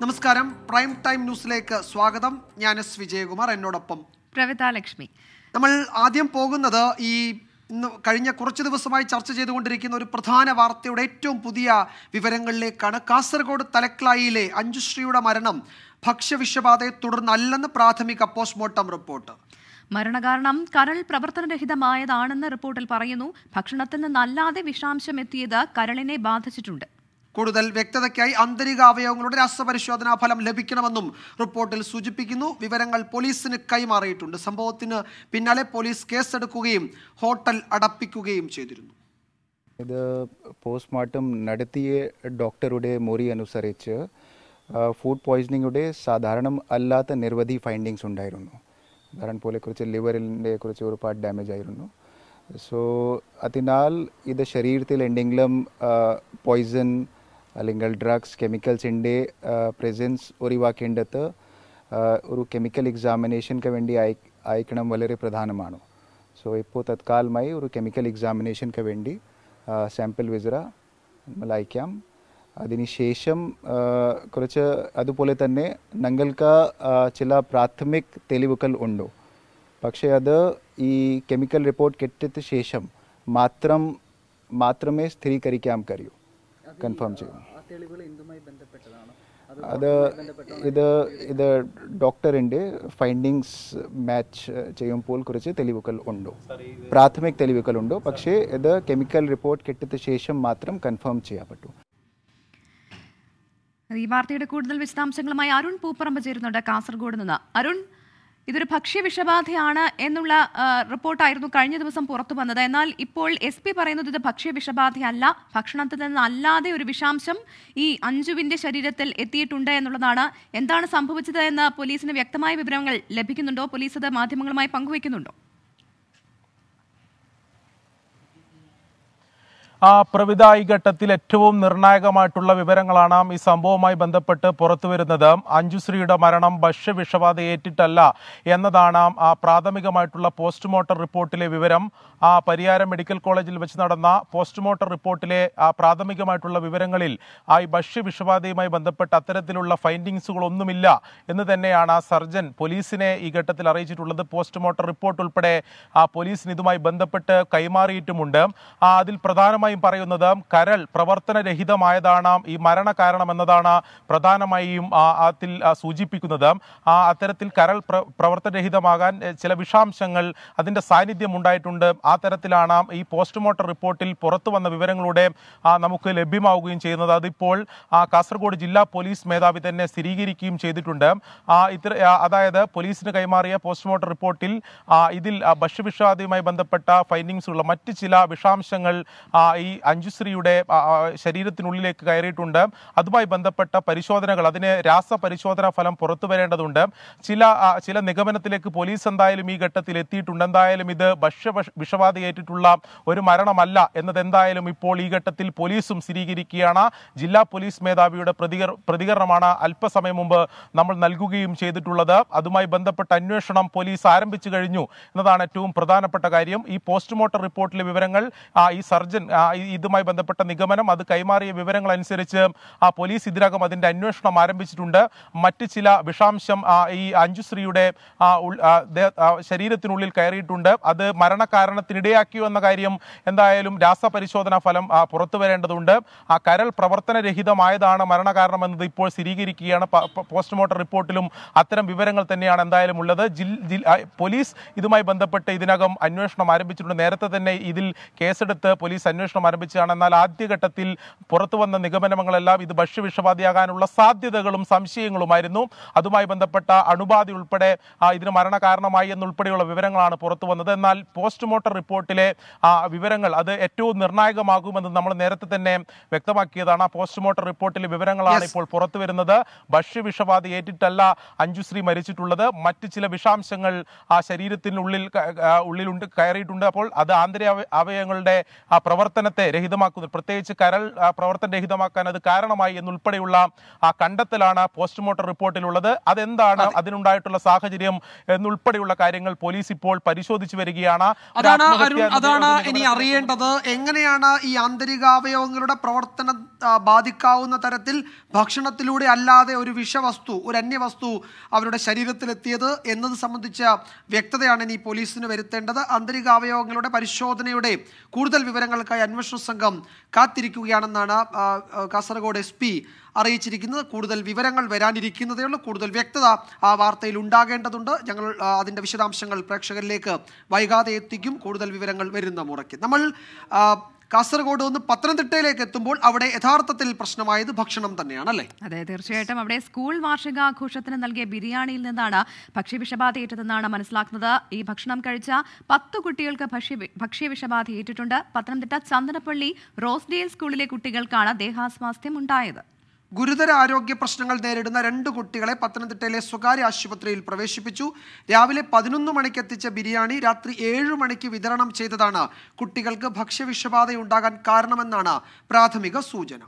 നമസ്കാരം prime time ന്യൂസിലേക്ക് സ്വാഗതം ഞാൻ എസ് വിജയകുമാർ എന്നോടൊപ്പം പ്രവിതാലക്ഷ്മി നമ്മൾ ആദ്യം പോകുന്നത് ഈ ഇന്ന് കഴിഞ്ഞ കുറച്ച് ദിവസമായി ചർച്ച ചെയ്തുകൊണ്ടിരിക്കുന്ന ഒരു പ്രധാന വാർത്തയുടെ ഏറ്റവും പുതിയ വിവരങ്ങളിലേക്കാണ് കാസർഗോഡ് തലക്ലായിയിലെ അഞ്ജുശ്രീയുടെ മരണം ഭക്ഷ്യവിഷബാധയെ തുടർന്നല്ലെന്ന് പ്രാഥമിക പോസ്റ്റ്മോർട്ടം റിപ്പോർട്ട് മരണകാരണം കരൾ പ്രവർത്തനരഹിതമായതാണെന്ന് റിപ്പോർട്ടിൽ പറയുന്നു ഭക്ഷണത്തിൽ നിന്നല്ലാതെ വിഷാംശം എത്തിയത് കരളിനെ ബാധിച്ചിട്ടുണ്ട് കൂടുതൽ വ്യക്തതയ്ക്കായി ആന്തരിക അവയവങ്ങളുടെ രാസപരിശോധനാ ഫലം ലഭിക്കണമെന്നും റിപ്പോർട്ടിൽ സൂചിപ്പിക്കുന്നു വിവരങ്ങൾ പോലീസിന് കൈമാറിയിട്ടുണ്ട് സംഭവത്തിന് പിന്നാലെ പോലീസ് കേസെടുക്കുകയും ഹോട്ടൽ അടപ്പിക്കുകയും ചെയ്തിരുന്നു ഇത് പോസ്റ്റ്മോർട്ടം നടത്തിയ ഡോക്ടറുടെ മുറി അനുസരിച്ച് ഫുഡ് പോയ്സണിങ്ങുടെ സാധാരണ അല്ലാത്ത നിരവധി ഫൈൻഡിങ്സ് ഉണ്ടായിരുന്നു ഉദാഹരണം പോലെ കുറച്ച് ലിവറിൻ്റെ കുറച്ച് ഒരു പാർട്ട് ഡാമേജ് ആയിരുന്നു സോ അതിനാൽ ഇത് ശരീരത്തിൽ എന്തെങ്കിലും പോയിസൺ അല്ലെങ്കിൽ ഡ്രഗ്സ് കെമിക്കൽസിൻ്റെ പ്രസൻസ് ഒഴിവാക്കേണ്ടത് ഒരു കെമിക്കൽ എക്സാമിനേഷൻക്ക് വേണ്ടി അയക്കണം വളരെ പ്രധാനമാണ് സോ ഇപ്പോൾ തത്കാലമായി ഒരു കെമിക്കൽ എക്സാമിനേഷൻക്ക് വേണ്ടി സാമ്പിൾ വിസറ നമ്മൾ അയക്കാം അതിനുശേഷം കുറച്ച് അതുപോലെ തന്നെ ഞങ്ങൾക്ക് ചില പ്രാഥമിക് തെളിവുകൾ ഉണ്ടോ പക്ഷേ അത് ഈ കെമിക്കൽ റിപ്പോർട്ട് കിട്ടിയത് ശേഷം മാത്രം മാത്രമേ സ്ഥിരീകരിക്കാൻ കഴിയൂ കൺഫേം ചെയ്യും അത് ഇത് ഇത് ഡോക്ടറിൻ്റെ ഫൈൻഡിങ്സ് മാച്ച് ചെയ്യുമ്പോൾ കുറച്ച് തെളിവുകൾ ഉണ്ട് പ്രാഥമിക തെളിവുകൾ ഉണ്ട് പക്ഷേ ഇത് കെമിക്കൽ റിപ്പോർട്ട് കിട്ടിയ ശേഷം മാത്രം കൺഫേം ചെയ്യാൻ പറ്റൂ ഈ വാർത്തയുടെ കൂടുതൽ വിശദാംശങ്ങളുമായി അരുൺ പൂപ്പറമ്പ് ചേരുന്നുണ്ട് കാസർഗോഡ് നിന്ന് അരുൺ ഇതൊരു ഭക്ഷ്യ വിഷബാധയാണ് എന്നുള്ള റിപ്പോർട്ടായിരുന്നു കഴിഞ്ഞ ദിവസം പുറത്തു വന്നത് എന്നാൽ ഇപ്പോൾ എസ് പി പറയുന്നത് ഇത് ഭക്ഷ്യ വിഷബാധയല്ല ഭക്ഷണത്തിൽ നിന്ന് അല്ലാതെ ഒരു വിഷാംശം ഈ അഞ്ജുവിന്റെ ശരീരത്തിൽ എത്തിയിട്ടുണ്ട് എന്നുള്ളതാണ് എന്താണ് സംഭവിച്ചത് എന്ന് പോലീസിന് വ്യക്തമായ വിവരങ്ങൾ ലഭിക്കുന്നുണ്ടോ പോലീസ് അത് മാധ്യമങ്ങളുമായി പങ്കുവയ്ക്കുന്നുണ്ടോ പ്രവിത ഈ ഘട്ടത്തിൽ ഏറ്റവും നിർണായകമായിട്ടുള്ള വിവരങ്ങളാണ് ഈ സംഭവവുമായി ബന്ധപ്പെട്ട് പുറത്തു വരുന്നത് അഞ്ജുശ്രീയുടെ മരണം ഭക്ഷ്യവിഷബാധ ഏറ്റിട്ടല്ല എന്നതാണ് ആ പ്രാഥമികമായിട്ടുള്ള പോസ്റ്റ്മോർട്ടം റിപ്പോർട്ടിലെ വിവരം ആ പരിയാരം മെഡിക്കൽ കോളേജിൽ വെച്ച് നടന്ന പോസ്റ്റ്മോർട്ടം റിപ്പോർട്ടിലെ ആ പ്രാഥമികമായിട്ടുള്ള വിവരങ്ങളിൽ ആ ഈ ഭക്ഷ്യവിഷബാധയുമായി ബന്ധപ്പെട്ട് അത്തരത്തിലുള്ള ഫൈൻഡിങ്സുകളൊന്നുമില്ല എന്ന് തന്നെയാണ് സർജൻ പോലീസിനെ ഈ ഘട്ടത്തിൽ അറിയിച്ചിട്ടുള്ളത് പോസ്റ്റ്മോർട്ടം റിപ്പോർട്ട് ഉൾപ്പെടെ ആ പോലീസിന് ഇതുമായി ബന്ധപ്പെട്ട് കൈമാറിയിട്ടുമുണ്ട് അതിൽ പ്രധാനമായി പ്രധാനമായും പറയുന്നത് കരൾ പ്രവർത്തനരഹിതമായതാണ് ഈ മരണ എന്നതാണ് പ്രധാനമായും അതിൽ സൂചിപ്പിക്കുന്നത് ആ അത്തരത്തിൽ കരൾ പ്രവർത്തനരഹിതമാകാൻ ചില വിഷാംശങ്ങൾ അതിൻ്റെ സാന്നിധ്യം ഉണ്ടായിട്ടുണ്ട് ആ തരത്തിലാണ് ഈ പോസ്റ്റ്മോർട്ടം റിപ്പോർട്ടിൽ പുറത്തു വന്ന വിവരങ്ങളുടെ നമുക്ക് ലഭ്യമാവുകയും ചെയ്യുന്നത് അതിപ്പോൾ കാസർഗോഡ് ജില്ലാ പോലീസ് മേധാവി തന്നെ സ്ഥിരീകരിക്കുകയും ചെയ്തിട്ടുണ്ട് ഇത്ര അതായത് പോലീസിന് കൈമാറിയ പോസ്റ്റ്മോർട്ടം റിപ്പോർട്ടിൽ ഇതിൽ ഭക്ഷ്യവിഷാദിയുമായി ബന്ധപ്പെട്ട ഫൈൻഡിങ്സുള്ള മറ്റ് ചില വിഷാംശങ്ങൾ ഈ അഞ്ജുശ്രീയുടെ ശരീരത്തിനുള്ളിലേക്ക് കയറിയിട്ടുണ്ട് അതുമായി ബന്ധപ്പെട്ട പരിശോധനകൾ അതിന് രാസപരിശോധനാ ഫലം പുറത്തു വരേണ്ടതുണ്ട് ചില ചില നിഗമനത്തിലേക്ക് പോലീസ് എന്തായാലും ഈ ഘട്ടത്തിൽ എത്തിയിട്ടുണ്ട് എന്തായാലും ഇത് ഭക്ഷ്യ ഏറ്റിട്ടുള്ള ഒരു മരണമല്ല എന്നത് എന്തായാലും ഇപ്പോൾ ഈ ഘട്ടത്തിൽ പോലീസും സ്ഥിരീകരിക്കുകയാണ് ജില്ലാ പോലീസ് മേധാവിയുടെ പ്രതികരണമാണ് അല്പസമയം മുമ്പ് നമ്മൾ നൽകുകയും ചെയ്തിട്ടുള്ളത് അതുമായി ബന്ധപ്പെട്ട അന്വേഷണം പോലീസ് ആരംഭിച്ചു കഴിഞ്ഞു എന്നതാണ് ഏറ്റവും പ്രധാനപ്പെട്ട കാര്യം ഈ പോസ്റ്റ്മോർട്ടം റിപ്പോർട്ടിലെ വിവരങ്ങൾ ഈ സർജൻ ഇതുമായി ബന്ധപ്പെട്ട നിഗമനം അത് കൈമാറിയ വിവരങ്ങൾ അനുസരിച്ച് ആ പോലീസ് ഇതിനകം അതിന്റെ അന്വേഷണം ആരംഭിച്ചിട്ടുണ്ട് മറ്റ് ചില വിഷാംശം ഈ അഞ്ജുശ്രീയുടെ ശരീരത്തിനുള്ളിൽ കയറിയിട്ടുണ്ട് അത് മരണകാരണത്തിനിടയാക്കിയോ എന്ന കാര്യം എന്തായാലും രാസപരിശോധനാ ഫലം പുറത്തു വരേണ്ടതുണ്ട് ആ കരൾ പ്രവർത്തനരഹിതമായതാണ് മരണകാരണം എന്നത് ഇപ്പോൾ സ്ഥിരീകരിക്കുകയാണ് പോസ്റ്റ്മോർട്ടം റിപ്പോർട്ടിലും അത്തരം വിവരങ്ങൾ തന്നെയാണ് എന്തായാലും ഉള്ളത് പോലീസ് ഇതുമായി ബന്ധപ്പെട്ട് ഇതിനകം അന്വേഷണം ആരംഭിച്ചിട്ടുണ്ട് നേരത്തെ തന്നെ ഇതിൽ കേസെടുത്ത് പോലീസ് അന്വേഷണം അന്വേഷണം ആരംഭിച്ചതാണ് എന്നാൽ ആദ്യഘട്ടത്തിൽ പുറത്തു വന്ന നിഗമനങ്ങളെല്ലാം ഇത് ഭക്ഷ്യവിഷബാധയാകാനുള്ള സാധ്യതകളും സംശയങ്ങളുമായിരുന്നു അതുമായി ബന്ധപ്പെട്ട അണുബാധ ഉൾപ്പെടെ ഇതിന് മരണകാരണമായി എന്നുൾപ്പെടെയുള്ള വിവരങ്ങളാണ് പുറത്തു വന്നത് എന്നാൽ പോസ്റ്റ്മോർട്ടം റിപ്പോർട്ടിലെ വിവരങ്ങൾ അത് ഏറ്റവും നിർണായകമാകുമെന്ന് നമ്മൾ നേരത്തെ തന്നെ വ്യക്തമാക്കിയതാണ് ആ പോസ്റ്റ്മോർട്ടം റിപ്പോർട്ടിലെ വിവരങ്ങളാണ് ഇപ്പോൾ പുറത്തു വരുന്നത് ഭക്ഷ്യവിഷബാധ ഏറ്റിട്ടല്ല അഞ്ജുശ്രീ മരിച്ചിട്ടുള്ളത് മറ്റ് ചില വിഷാംശങ്ങൾ ആ ശരീരത്തിനുള്ളിൽ ഉള്ളിലുണ്ട് കയറിയിട്ടുണ്ട് അപ്പോൾ അത് ആന്തരിക അവയവങ്ങളുടെ പ്രവർത്തന പ്രവർത്തനത്തെ രഹിതമാക്കുന്നത് പ്രത്യേകിച്ച് കരൾ പ്രവർത്തന രഹിതമാക്കാൻ അത് കാരണമായി എന്നുൾപ്പെടെയുള്ള ആ കണ്ടെത്തലാണ് പോസ്റ്റ്മോർട്ടം റിപ്പോർട്ടിലുള്ളത് അതെന്താണ് അതിനുണ്ടായിട്ടുള്ള സാഹചര്യം എന്നുൾപ്പെടെയുള്ള കാര്യങ്ങൾ പോലീസ് ഇപ്പോൾ പരിശോധിച്ചു വരികയാണ് അതാണ് അതാണ് ഇനി അറിയേണ്ടത് എങ്ങനെയാണ് ഈ ആന്തരികാവയവങ്ങളുടെ പ്രവർത്തനം ബാധിക്കാവുന്ന തരത്തിൽ ഭക്ഷണത്തിലൂടെ അല്ലാതെ ഒരു വിഷവസ്തു ഒരു അന്യവസ്തു അവരുടെ ശരീരത്തിലെത്തിയത് എന്നത് സംബന്ധിച്ച വ്യക്തതയാണ് ഇനി പോലീസിന് വരുത്തേണ്ടത് ആന്തരികാവയവങ്ങളുടെ പരിശോധനയുടെ കൂടുതൽ വിവരങ്ങൾക്കായി അന്വേഷണ സംഘം കാത്തിരിക്കുകയാണെന്നാണ് കാസർഗോഡ് എസ് പി അറിയിച്ചിരിക്കുന്നത് കൂടുതൽ വിവരങ്ങൾ വരാനിരിക്കുന്നതേ ഉള്ളൂ കൂടുതൽ വ്യക്തത ആ വാർത്തയിൽ ഉണ്ടാകേണ്ടതുണ്ട് ഞങ്ങൾ അതിൻ്റെ വിശദാംശങ്ങൾ പ്രേക്ഷകരിലേക്ക് വൈകാതെ എത്തിക്കും കൂടുതൽ വിവരങ്ങൾ വരുന്ന മുറയ്ക്ക് നമ്മൾ കാസർഗോഡ് നിന്ന് പത്തനംതിട്ടയിലേക്ക് എത്തുമ്പോൾ അവിടെ യഥാർത്ഥത്തിൽ പ്രശ്നമായത് ഭക്ഷണം തന്നെയാണ് അല്ലേ അതെ തീർച്ചയായിട്ടും അവിടെ സ്കൂൾ വാർഷികാഘോഷത്തിന് നൽകിയ ബിരിയാണിയിൽ നിന്നാണ് വിഷബാധ ഏറ്റതെന്നാണ് മനസ്സിലാക്കുന്നത് ഈ ഭക്ഷണം കഴിച്ച പത്ത് കുട്ടികൾക്ക് ഭക്ഷ്യ വിഷബാധ ഏറ്റിട്ടുണ്ട് പത്തനംതിട്ട ചന്ദനപ്പള്ളി റോസ്ഡേൽ സ്കൂളിലെ കുട്ടികൾക്കാണ് ദേഹാസ്വാസ്ഥ്യം ഉണ്ടായത് ഗുരുതര ആരോഗ്യ പ്രശ്നങ്ങൾ നേരിടുന്ന രണ്ട് കുട്ടികളെ പത്തനംതിട്ടയിലെ സ്വകാര്യ ആശുപത്രിയിൽ പ്രവേശിപ്പിച്ചു രാവിലെ പതിനൊന്ന് മണിക്ക് എത്തിച്ച ബിരിയാണി രാത്രി ഏഴ് മണിക്ക് വിതരണം ചെയ്തതാണ് കുട്ടികൾക്ക് ഭക്ഷ്യവിഷബാധയുണ്ടാകാൻ കാരണമെന്നാണ് പ്രാഥമിക സൂചന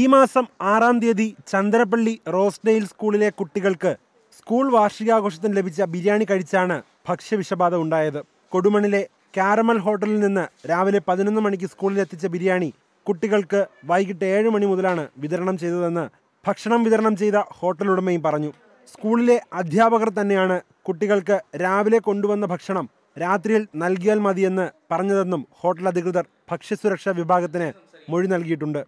ഈ മാസം ആറാം തീയതി ചന്ദ്രപ്പള്ളി റോസ്ഡെയിൽ സ്കൂളിലെ കുട്ടികൾക്ക് സ്കൂൾ വാർഷികാഘോഷത്തിന് ലഭിച്ച ബിരിയാണി കഴിച്ചാണ് ഭക്ഷ്യവിഷബാധ ഉണ്ടായത് കൊടുമണിലെ കാരമൽ ഹോട്ടലിൽ നിന്ന് രാവിലെ പതിനൊന്ന് മണിക്ക് സ്കൂളിലെത്തിച്ച ബിരിയാണി കുട്ടികൾക്ക് വൈകിട്ട് ഏഴ് മണി മുതലാണ് വിതരണം ചെയ്തതെന്ന് ഭക്ഷണം വിതരണം ചെയ്ത ഹോട്ടൽ ഉടമയും പറഞ്ഞു സ്കൂളിലെ അധ്യാപകർ തന്നെയാണ് കുട്ടികൾക്ക് രാവിലെ കൊണ്ടുവന്ന ഭക്ഷണം രാത്രിയിൽ നൽകിയാൽ മതിയെന്ന് പറഞ്ഞതെന്നും ഹോട്ടൽ അധികൃതർ ഭക്ഷ്യസുരക്ഷാ വിഭാഗത്തിന് മൊഴി നൽകിയിട്ടുണ്ട്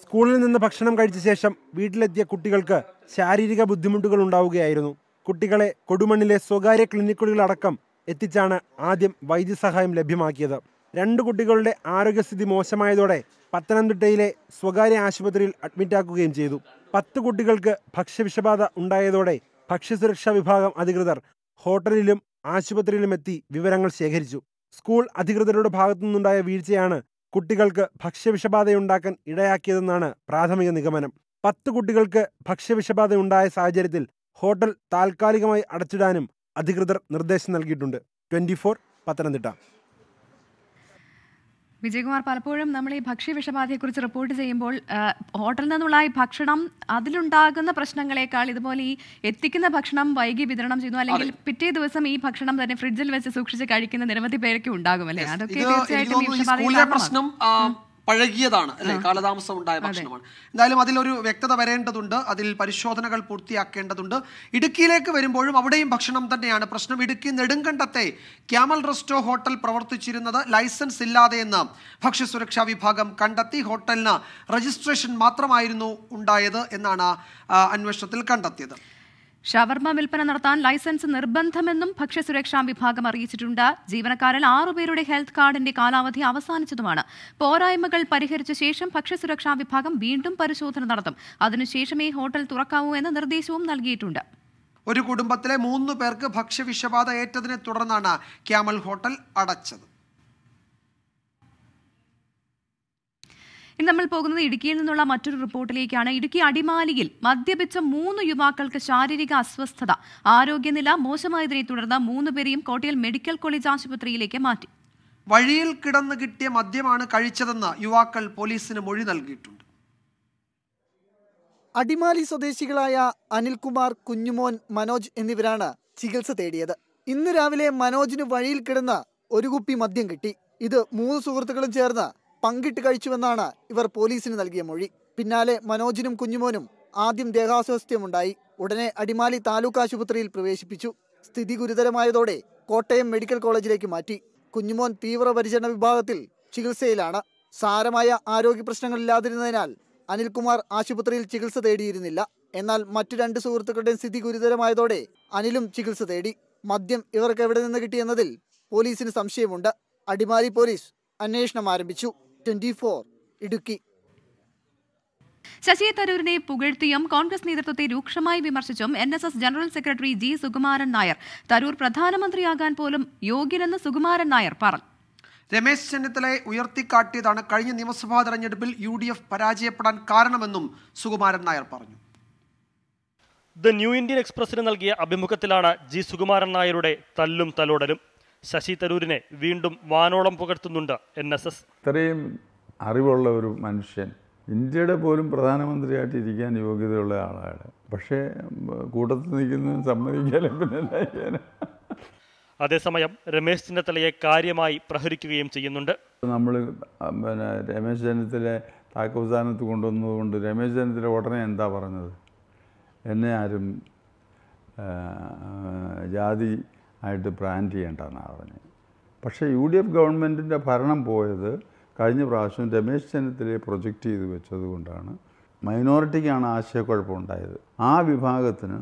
സ്കൂളിൽ നിന്ന് ഭക്ഷണം കഴിച്ച ശേഷം വീട്ടിലെത്തിയ കുട്ടികൾക്ക് ശാരീരിക ബുദ്ധിമുട്ടുകൾ ഉണ്ടാവുകയായിരുന്നു കുട്ടികളെ കൊടുമണ്ണിലെ സ്വകാര്യ ക്ലിനിക്കുകളിലടക്കം എത്തിച്ചാണ് ആദ്യം വൈദ്യസഹായം ലഭ്യമാക്കിയത് രണ്ട് കുട്ടികളുടെ ആരോഗ്യസ്ഥിതി മോശമായതോടെ പത്തനംതിട്ടയിലെ സ്വകാര്യ ആശുപത്രിയിൽ അഡ്മിറ്റാക്കുകയും ചെയ്തു പത്ത് കുട്ടികൾക്ക് ഭക്ഷ്യവിഷബാധ ഉണ്ടായതോടെ ഭക്ഷ്യസുരക്ഷാ വിഭാഗം അധികൃതർ ഹോട്ടലിലും ആശുപത്രിയിലുമെത്തി വിവരങ്ങൾ ശേഖരിച്ചു സ്കൂൾ അധികൃതരുടെ ഭാഗത്തുനിന്നുണ്ടായ വീഴ്ചയാണ് കുട്ടികൾക്ക് ഭക്ഷ്യവിഷബാധയുണ്ടാക്കാൻ ഇടയാക്കിയതെന്നാണ് പ്രാഥമിക നിഗമനം പത്ത് കുട്ടികൾക്ക് ഭക്ഷ്യവിഷബാധയുണ്ടായ സാഹചര്യത്തിൽ ഹോട്ടൽ താൽക്കാലികമായി അടച്ചിടാനും അധികൃതർ നിർദ്ദേശം നൽകിയിട്ടുണ്ട് ട്വൻറ്റി പത്തനംതിട്ട വിജയകുമാർ പലപ്പോഴും നമ്മൾ ഈ ഭക്ഷ്യ വിഷബാധയെക്കുറിച്ച് റിപ്പോർട്ട് ചെയ്യുമ്പോൾ ഹോട്ടലിൽ നിന്നുള്ള ഈ ഭക്ഷണം അതിലുണ്ടാകുന്ന പ്രശ്നങ്ങളെക്കാൾ ഇതുപോലെ ഈ എത്തിക്കുന്ന ഭക്ഷണം വൈകി വിതരണം ചെയ്യുന്നു അല്ലെങ്കിൽ പിറ്റേ ദിവസം ഈ ഭക്ഷണം തന്നെ ഫ്രിഡ്ജിൽ വെച്ച് സൂക്ഷിച്ച് കഴിക്കുന്ന നിരവധി പേരൊക്കെ ഉണ്ടാകും അല്ലേ അതൊക്കെ തീർച്ചയായിട്ടും പഴകിയതാണ് അല്ലെ കാലതാമസം ഉണ്ടായ ഭക്ഷണമാണ് എന്തായാലും അതിലൊരു വ്യക്തത വരേണ്ടതുണ്ട് അതിൽ പരിശോധനകൾ പൂർത്തിയാക്കേണ്ടതുണ്ട് ഇടുക്കിയിലേക്ക് വരുമ്പോഴും അവിടെയും ഭക്ഷണം തന്നെയാണ് പ്രശ്നം ഇടുക്കി നെടുങ്കണ്ടത്തെ ക്യാമൽ റെസ്റ്റോ ഹോട്ടൽ പ്രവർത്തിച്ചിരുന്നത് ലൈസൻസ് ഇല്ലാതെയെന്ന് ഭക്ഷ്യസുരക്ഷാ വിഭാഗം കണ്ടെത്തി ഹോട്ടലിന് രജിസ്ട്രേഷൻ മാത്രമായിരുന്നു ഉണ്ടായത് എന്നാണ് അന്വേഷണത്തിൽ കണ്ടെത്തിയത് ഷവർമ വിൽപ്പന നടത്താൻ ലൈസൻസ് നിർബന്ധമെന്നും ഭക്ഷ്യസുരക്ഷാ വിഭാഗം അറിയിച്ചിട്ടുണ്ട് ജീവനക്കാരൻ ആറുപേരുടെ ഹെൽത്ത് കാർഡിന്റെ കാലാവധി അവസാനിച്ചതുമാണ് പോരായ്മകൾ പരിഹരിച്ച ശേഷം ഭക്ഷ്യസുരക്ഷാ വിഭാഗം വീണ്ടും പരിശോധന നടത്തും അതിനുശേഷമേ ഹോട്ടൽ തുറക്കാവൂ എന്ന നിർദ്ദേശവും നൽകിയിട്ടുണ്ട് ഒരു കുടുംബത്തിലെ മൂന്ന് പേർക്ക് ഭക്ഷ്യവിഷബാധ ഏറ്റതിനെ തുടർന്നാണ് ക്യാമൽ ഹോട്ടൽ അടച്ചത് ഇനി നമ്മൾ പോകുന്നത് ഇടുക്കിയിൽ നിന്നുള്ള മറ്റൊരു റിപ്പോർട്ടിലേക്കാണ് ഇടുക്കി അടിമാലിയിൽ മദ്യപിച്ച മൂന്ന് യുവാക്കൾക്ക് ശാരീരിക അസ്വസ്ഥത ആരോഗ്യനില മോശമായതിനെ തുടർന്ന് മൂന്ന് പേരെയും കോട്ടയം മെഡിക്കൽ കോളേജ് ആശുപത്രിയിലേക്ക് മാറ്റി വഴിയിൽ കിടന്ന് കിട്ടിയ മദ്യമാണ് കഴിച്ചതെന്ന് യുവാക്കൾ പോലീസിന് മൊഴി നൽകിയിട്ടുണ്ട് അടിമാലി സ്വദേശികളായ അനിൽകുമാർ കുഞ്ഞുമോൻ മനോജ് എന്നിവരാണ് ചികിത്സ തേടിയത് ഇന്ന് രാവിലെ മനോജിന് വഴിയിൽ കിടന്ന ഒരു കുപ്പി മദ്യം കിട്ടി ഇത് മൂന്ന് സുഹൃത്തുക്കളും ചേർന്ന് പങ്കിട്ട് കഴിച്ചുവെന്നാണ് ഇവർ പോലീസിന് നൽകിയ മൊഴി പിന്നാലെ മനോജിനും കുഞ്ഞുമോനും ആദ്യം ദേഹാസ്വാസ്ഥ്യമുണ്ടായി ഉടനെ അടിമാലി താലൂക്ക് ആശുപത്രിയിൽ പ്രവേശിപ്പിച്ചു സ്ഥിതി ഗുരുതരമായതോടെ കോട്ടയം മെഡിക്കൽ കോളേജിലേക്ക് മാറ്റി കുഞ്ഞുമോൻ തീവ്രപരിചരണ വിഭാഗത്തിൽ ചികിത്സയിലാണ് സാരമായ ആരോഗ്യ പ്രശ്നങ്ങളില്ലാതിരുന്നതിനാൽ അനിൽകുമാർ ആശുപത്രിയിൽ ചികിത്സ തേടിയിരുന്നില്ല എന്നാൽ മറ്റു രണ്ട് സുഹൃത്തുക്കളുടെയും സ്ഥിതി ഗുരുതരമായതോടെ അനിലും ചികിത്സ തേടി മദ്യം ഇവർക്ക് എവിടെ നിന്ന് കിട്ടിയെന്നതിൽ പോലീസിന് സംശയമുണ്ട് അടിമാലി പോലീസ് അന്വേഷണം ആരംഭിച്ചു ട്വന്റി ഫോർ ഇടുക്കി ശശി തരൂരിനെ പുകഴ്ത്തിയും കോൺഗ്രസ് നേതൃത്വത്തെ രൂക്ഷമായി വിമർശിച്ചും N S S general secretary G Sukumaran Nair Tharoor പ്രധാനമന്ത്രിയാകാൻ പോലും യോഗ്യനെന്ന് സുകുമാരൻ നായർ പറഞ്ഞു രമേശ് ചെന്നിത്തലയെ ഉയർത്തിക്കാട്ടിയതാണ് കഴിഞ്ഞ നിയമസഭാ തെരഞ്ഞെടുപ്പിൽ യു ഡി എഫ് പരാജയപ്പെടാൻ കാരണമെന്നും സുകുമാരൻ നായർ പറഞ്ഞു ദ ന്യൂ ഇന്ത്യൻ എക്സ്പ്രസിന് നൽകിയ അഭിമുഖത്തിലാണ് ജി സുകുമാരൻ നായരുടെ തല്ലും തലോടലും ശശി തരൂരിനെ വീണ്ടും വാനോളം പുകഴ്ത്തുന്നുണ്ട് എൻ എസ് എസ് ഇത്രയും അറിവുള്ള ഒരു മനുഷ്യൻ ഇന്ത്യയുടെ പോലും പ്രധാനമന്ത്രിയായിട്ട് ഇരിക്കാൻ യോഗ്യതയുള്ള ആളാണ് പക്ഷേ കൂട്ടത്തിൽ നിൽക്കുന്നതിന് സമ്മതിക്കാനും പിന്നെ അതേസമയം രമേശ് ചെന്നിത്തലയെ കാര്യമായി പ്രഹരിക്കുകയും ചെയ്യുന്നുണ്ട് നമ്മൾ പിന്നെ രമേശ് ചെന്നിത്തല താക്കോസ്ഥാനത്ത് കൊണ്ടുവന്നതുകൊണ്ട് രമേശ് ചെന്നിത്തല ഉടനെ എന്താ പറഞ്ഞത് എന്നെ ആരും ജാതി ആയിട്ട് പ്ലാൻ ചെയ്യേണ്ടെന്നാണ് പറഞ്ഞത് പക്ഷേ യു ഡി എഫ് ഗവൺമെൻറ്റിൻ്റെ ഭരണം പോയത് കഴിഞ്ഞ പ്രാവശ്യം രമേശ് ചെന്നിത്തല പ്രൊജക്റ്റ് ചെയ്ത് വെച്ചത് കൊണ്ടാണ് മൈനോറിറ്റിക്കാണ് ആശയക്കുഴപ്പമുണ്ടായത് ആ വിഭാഗത്തിന്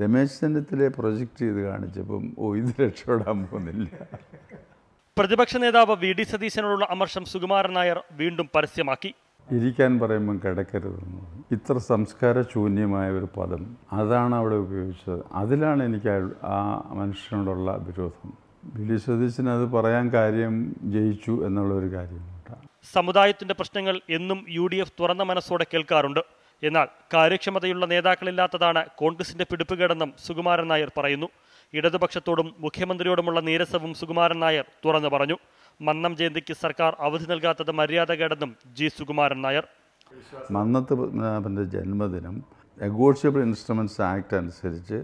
രമേശ് ചെന്നിത്തലയെ പ്രൊജക്റ്റ് ചെയ്ത് കാണിച്ചപ്പം ഓ ഇത് രക്ഷപ്പെടാൻ പോകുന്നില്ല പ്രതിപക്ഷ നേതാവ് വി ഡി സതീശനോടുള്ള അമർഷം സുകുമാരൻ നായർ വീണ്ടും പരസ്യമാക്കി ഇരിക്കാൻ പറയുമ്പം കിടക്കരുതെന്ന് ഇത്ര സംസ്കാര ശൂന്യമായ ഒരു പദം അതാണ് അവിടെ ഉപയോഗിച്ചത് അതിലാണ് എനിക്ക് ആ മനുഷ്യനോടുള്ള വിരോധം ബിലി സതീശന് അത് പറയാൻ കാര്യം ജയിച്ചു എന്നുള്ളൊരു കാര്യം സമുദായത്തിൻ്റെ പ്രശ്നങ്ങൾ എന്നും യു ഡി എഫ് തുറന്ന മനസ്സോടെ കേൾക്കാറുണ്ട് എന്നാൽ കാര്യക്ഷമതയുള്ള നേതാക്കളില്ലാത്തതാണ് കോൺഗ്രസിൻ്റെ പിടിപ്പുകേടെന്നും സുകുമാരൻ നായർ പറയുന്നു ഇടതുപക്ഷത്തോടും മുഖ്യമന്ത്രിയോടുമുള്ള നീരസവും സുകുമാരൻ നായർ തുറന്നു പറഞ്ഞു മന്നം ജയന്തിക്ക് സർക്കാർ അവധി നൽകാത്തത് മര്യാദകേടെന്നും ജി സുകുമാരൻ നായർ മന്നത്ത് പത്മനാഭൻ്റെ ജന്മദിനം നെഗോഷ്യബിൾ ഇൻസ്ട്രുമെൻറ്റ്സ് ആക്ട് അനുസരിച്ച്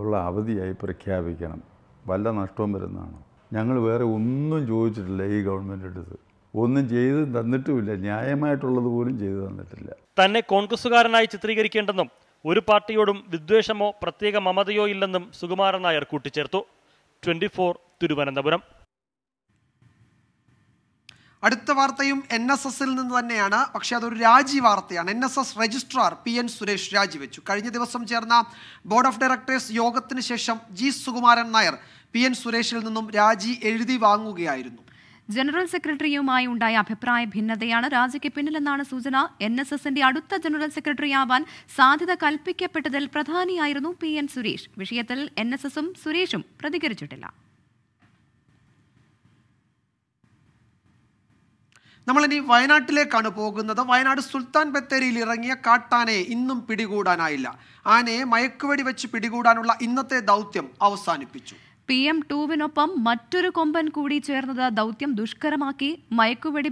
ഉള്ള അവധിയായി പ്രഖ്യാപിക്കണം വല്ല നഷ്ടവും വരുന്നതാണ് ഞങ്ങൾ വേറെ ഒന്നും ചോദിച്ചിട്ടില്ല ഈ ഗവൺമെൻറ് അടുത്ത് ഒന്നും ചെയ്ത് തന്നിട്ടുമില്ല ന്യായമായിട്ടുള്ളത് പോലും ചെയ്തു തന്നിട്ടില്ല തന്നെ കോൺഗ്രസുകാരനായി ചിത്രീകരിക്കേണ്ടെന്നും ഒരു പാർട്ടിയോടും വിദ്വേഷമോ പ്രത്യേക മമതയോ ഇല്ലെന്നും സുകുമാരൻ നായർ കൂട്ടിച്ചേർത്തു ട്വൻറ്റി തിരുവനന്തപുരം അടുത്ത വാർത്തയും എൻ എസ് എസിൽ നിന്ന് തന്നെയാണ് പക്ഷേ അതൊരു രാജി വാർത്തയാണ് N S S registrar P N Suresh രാജിവെച്ചു കഴിഞ്ഞ ദിവസം ചേർന്ന ബോർഡ് ഓഫ് ഡയറക്ടേഴ്സ് യോഗത്തിന് ശേഷം G Sukumaran Nair P N സുരേഷിൽ നിന്നും രാജി എഴുതി വാങ്ങുകയായിരുന്നു ജനറൽ സെക്രട്ടറിയുമായി ഉണ്ടായ അഭിപ്രായ ഭിന്നതയാണ് രാജിക്ക് പിന്നിലെന്നാണ് സൂചന എൻ എസ് എസിന്റെ അടുത്ത ജനറൽ സെക്രട്ടറിയാവാൻ സാധ്യത കൽപ്പിക്കപ്പെട്ടതിൽ പ്രധാനിയായിരുന്നു പി എൻ സുരേഷ് വിഷയത്തിൽ എൻ എസ് എസും സുരേഷും പ്രതികരിച്ചിട്ടില്ല നമ്മളിനി വയനാട്ടിലേക്കാണ് പോകുന്നത് വയനാട് സുൽത്താൻ ബത്തേരിയിൽ ഇറങ്ങിയ കാട്ടാനയെ ഇന്നും പിടികൂടാനായില്ല ആനയെ മയക്കുവെടി വെച്ച് പിടികൂടാനുള്ള ഇന്നത്തെ ദൗത്യം അവസാനിപ്പിച്ചു പി എം ടുവിനൊപ്പം മറ്റൊരു കൊമ്പൻ കൂടി ചേർന്നത് ദൗത്യം ദുഷ്കരമാക്കി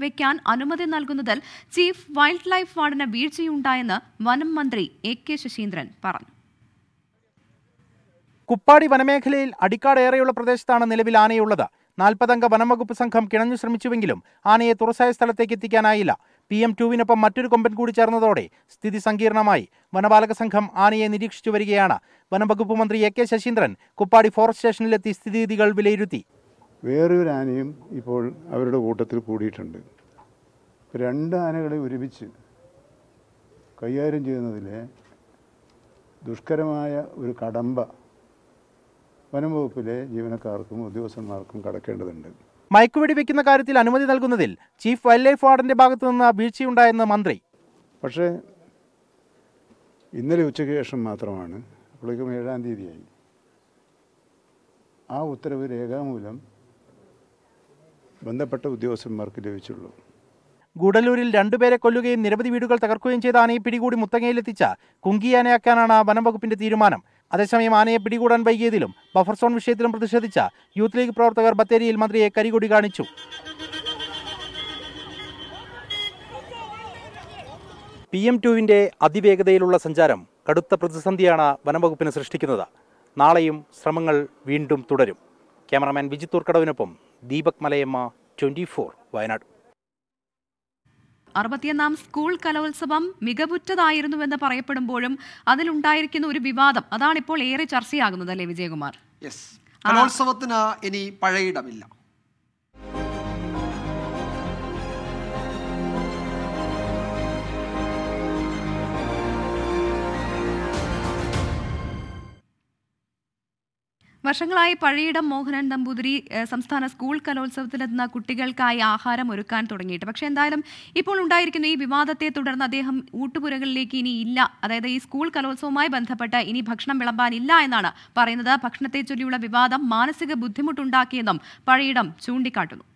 വയ്ക്കാൻ അനുമതി നൽകുന്നതിൽ ചീഫ് വൈൽഡ് ലൈഫ് വാർഡിന് വീഴ്ചയുണ്ടായെന്ന് വനം മന്ത്രി എ കെ ശശീന്ദ്രൻ പറഞ്ഞു കുപ്പാടി വനമേഖലയിൽ അടിക്കാടേറെയുള്ള പ്രദേശത്താണ് നിലവിൽ ആനയുള്ളത് നാൽപ്പതംഗ വനംവകുപ്പ് സംഘം കിണഞ്ഞു ശ്രമിച്ചുവെങ്കിലും ആനയെ തുറസായ സ്ഥലത്തേക്ക് എത്തിക്കാനായില്ല പി എം ടുവിനൊപ്പം മറ്റൊരു കൊമ്പൻ കൂടി ചേർന്നതോടെ സ്ഥിതി സങ്കീർണമായി വനപാലക സംഘം ആനയെ നിരീക്ഷിച്ചു വരികയാണ് വനംവകുപ്പ് മന്ത്രി A K Saseendran Kuppadi forest സ്റ്റേഷനിലെത്തി സ്ഥിതിഗതികൾ വിലയിരുത്തി വേറൊരു ആനയും ഇപ്പോൾ അവരുടെ കൂട്ടത്തിൽ കൂടിയിട്ടുണ്ട് രണ്ട് ആനകളെ ഒരുമിച്ച് കൈകാര്യം ചെയ്യുന്നതിലെ ദുഷ്കരമായ ഒരു കടമ്പ വനംവകുപ്പിലെ ജീവനക്കാർക്കും ഉദ്യോഗസ്ഥന്മാർക്കും കടക്കേണ്ടതുണ്ട് മയക്കുവെടി വെക്കുന്ന കാര്യത്തിൽ അനുമതി നൽകുന്നതിൽ ചീഫ് വൈൽഡ് ലൈഫ് വാർഡിന്റെ ഭാഗത്തു നിന്ന് വീഴ്ചയുണ്ടായെന്ന് മന്ത്രി പക്ഷേ ഇന്നലെ ഉച്ചയ്ക്ക് ശേഷം മാത്രമാണ് അപ്പോഴേക്കും ഏഴാം തീയതിയായി ആ ഉത്തരവ് രേഖാമൂലം ബന്ധപ്പെട്ട ഉദ്യോഗസ്ഥന്മാർക്ക് ലഭിച്ചുള്ളൂ ഗൂഡല്ലൂരിൽ രണ്ടുപേരെ കൊല്ലുകയും നിരവധി വീടുകൾ തകർക്കുകയും ചെയ്താണ് ഈ പിടികൂടി മുത്തങ്ങയിലെത്തിച്ച കുങ്കിയാനയാക്കാനാണ് വനം വകുപ്പിന്റെ തീരുമാനം അതേസമയം ആനയെ പിടികൂടാൻ വൈകിയതിലും ബഫർ സോൺ വിഷയത്തിലും പ്രതിഷേധിച്ച യൂത്ത് ലീഗ് പ്രവർത്തകർ ബത്തേരിയിൽ മന്ത്രിയെ കരികൊടി കാണിച്ചു പി എം ടുവിൻ്റെ അതിവേഗതയിലുള്ള സഞ്ചാരം കടുത്ത പ്രതിസന്ധിയാണ് വനംവകുപ്പിന് സൃഷ്ടിക്കുന്നത് നാളെയും ശ്രമങ്ങൾ വീണ്ടും തുടരും ക്യാമറാമാൻ വിജിത്തൂർക്കടവിനൊപ്പം ദീപക് മലയമ്മ ട്വൻറ്റി വയനാട് അറുപത്തിയൊന്നാം സ്കൂൾ കലോത്സവം മികവുറ്റതായിരുന്നുവെന്ന് പറയപ്പെടുമ്പോഴും അതിലുണ്ടായിരിക്കുന്ന ഒരു വിവാദം അതാണ് ഇപ്പോൾ ഏറെ ചർച്ചയാകുന്നത് അല്ലേ വിജയകുമാർ കലോത്സവത്തിന് ഇനി പഴയിടമില്ല വർഷങ്ങളായി പഴയിടം മോഹനൻ നമ്പൂതിരി സംസ്ഥാന സ്കൂൾ കലോത്സവത്തിലെത്തുന്ന കുട്ടികൾക്കായി ആഹാരം ഒരുക്കാൻ തുടങ്ങിയിട്ട് പക്ഷേ എന്തായാലും ഇപ്പോൾ ഉണ്ടായിരിക്കുന്ന ഈ വിവാദത്തെ തുടർന്ന് അദ്ദേഹം ഊട്ടുപുരകളിലേക്ക് ഇനി ഇല്ല അതായത് ഈ സ്കൂൾ കലോത്സവവുമായി ബന്ധപ്പെട്ട് ഇനി ഭക്ഷണം വിളമ്പാനില്ല എന്നാണ് പറയുന്നത് ഭക്ഷണത്തെ ചൊല്ലിയുള്ള വിവാദം മാനസിക ബുദ്ധിമുട്ടുണ്ടാക്കിയെന്നും പഴയിടം ചൂണ്ടിക്കാട്ടുന്നു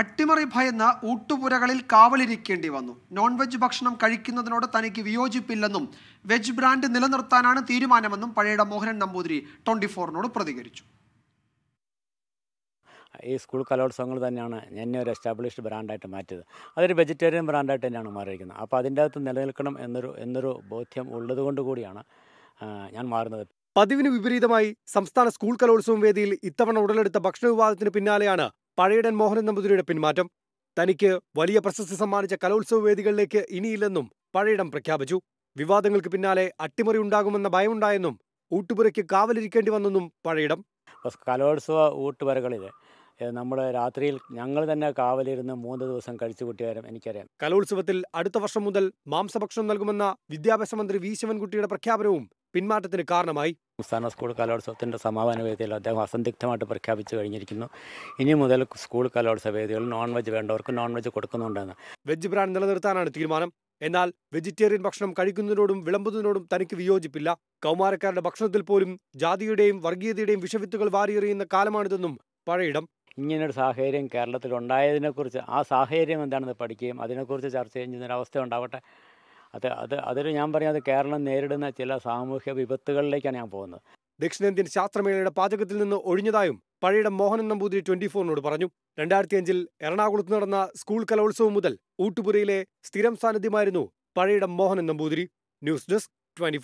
അട്ടിമറി ഭയന്ന് ഊട്ടുപുരകളിൽ കാവലിരിക്കേണ്ടി വന്നു നോൺ വെജ് ഭക്ഷണം കഴിക്കുന്നതിനോട് തനിക്ക് വിയോജിപ്പില്ലെന്നും വെജ് ബ്രാൻഡ് നിലനിർത്താനാണ് തീരുമാനമെന്നും പഴയട മോഹനൻ നമ്പൂതിരി ട്വൻറ്റി ഫോറിനോട് പ്രതികരിച്ചു ഈ സ്കൂൾ കലോത്സവങ്ങൾ തന്നെയാണ് എന്നെ ഒരു എസ്റ്റാബ്ലിഷ്ഡ് ബ്രാൻഡായിട്ട് മാറ്റിയത് അതൊരു വെജിറ്റേറിയൻ ബ്രാൻഡായിട്ട് തന്നെയാണ് മാറിയിരിക്കുന്നത് അപ്പോൾ അതിൻ്റെ അകത്ത് നിലനിൽക്കണം എന്നൊരു എന്നൊരു ബോധ്യം ഉള്ളതുകൊണ്ട് കൂടിയാണ് ഞാൻ മാറുന്നത് പതിവിന് വിപരീതമായി സംസ്ഥാന സ്കൂൾ കലോത്സവം വേദിയിൽ ഇത്തവണ ഉടലെടുത്ത ഭക്ഷണ വിവാദത്തിന് പിന്നാലെയാണ് പഴയടൻ മോഹനൻ നമ്പൂതിരിയുടെ പിന്മാറ്റം തനിക്ക് വലിയ പ്രശസ്തി സമ്മാനിച്ച കലോത്സവ വേദികളിലേക്ക് ഇനിയില്ലെന്നും പഴയടം പ്രഖ്യാപിച്ചു വിവാദങ്ങൾക്ക് പിന്നാലെ അട്ടിമറി ഉണ്ടാകുമെന്ന ഭയമുണ്ടായെന്നും ഊട്ടുപുരയ്ക്ക് കാവലിരിക്കേണ്ടി വന്നെന്നും പഴയിടം കലോത്സവ ഊട്ടുപുരകളിൽ നമ്മൾ രാത്രിയിൽ ഞങ്ങൾ തന്നെ കാവലിരുന്ന് മൂന്ന് ദിവസം കഴിച്ചു കൂട്ടിയാലും എനിക്കറിയാം കലോത്സവത്തിൽ അടുത്ത വർഷം മുതൽ മാംസഭക്ഷണം നൽകുമെന്ന വിദ്യാഭ്യാസ മന്ത്രി വി ശിവൻകുട്ടിയുടെ പ്രഖ്യാപനവും പിന്മാറ്റത്തിന് കാരണമായി സംസ്ഥാന സ്കൂൾ കലോത്സവത്തിൻ്റെ സമാപന വേദിയിൽ അദ്ദേഹം അസന്ധിഗ്ധമായിട്ട് പ്രഖ്യാപിച്ചു കഴിഞ്ഞിരിക്കുന്നു ഇനി മുതൽ സ്കൂൾ കലോത്സവ വേദികൾ നോൺ വെജ് വേണ്ടവർക്ക് നോൺ വെജ് കൊടുക്കുന്നുണ്ടെന്ന് വെജ് ബ്രാൻഡ് നിലനിർത്താനാണ് തീരുമാനം എന്നാൽ വെജിറ്റേറിയൻ ഭക്ഷണം കഴിക്കുന്നതിനോടും വിളമ്പുന്നതിനോടും തനിക്ക് വിയോജിപ്പില്ല കൗമാരക്കാരുടെ ഭക്ഷണത്തിൽ പോലും ജാതിയുടെയും വർഗീയതയുടെയും വിഷവിത്തുകൾ വാരിയെറിയുന്ന കാലമാണിതെന്നും പഴയിടം ഇങ്ങനൊരു സാഹചര്യം കേരളത്തിൽ ഉണ്ടായതിനെക്കുറിച്ച് ആ സാഹചര്യം എന്താണെന്ന് പഠിക്കുകയും അതിനെക്കുറിച്ച് ചർച്ച ചെയ്യുന്നൊരവസ്ഥ ഉണ്ടാവട്ടെ അത് അത് അതിൽ ഞാൻ പറയാം അത് കേരളം നേരിടുന്ന ചില സാമൂഹ്യ വിപത്തുകളിലേക്കാണ് ഞാൻ പോകുന്നത് ദക്ഷിണേന്ത്യൻ ശാസ്ത്രമേളയുടെ പാചകത്തിൽ നിന്ന് ഒഴിഞ്ഞതായും പഴയുടെ മോഹനൻ നമ്പൂതിരി ട്വന്റി ഫോറിനോട് പറഞ്ഞു രണ്ടായിരത്തി അഞ്ചിൽ എറണാകുളത്ത് നടന്ന സ്കൂൾ കലോത്സവം മുതൽ ഊട്ടുപുരയിലെ സ്ഥിരം സാന്നിധ്യമായിരുന്നു പഴയുടെ Mohanan Namboothiri news desk twenty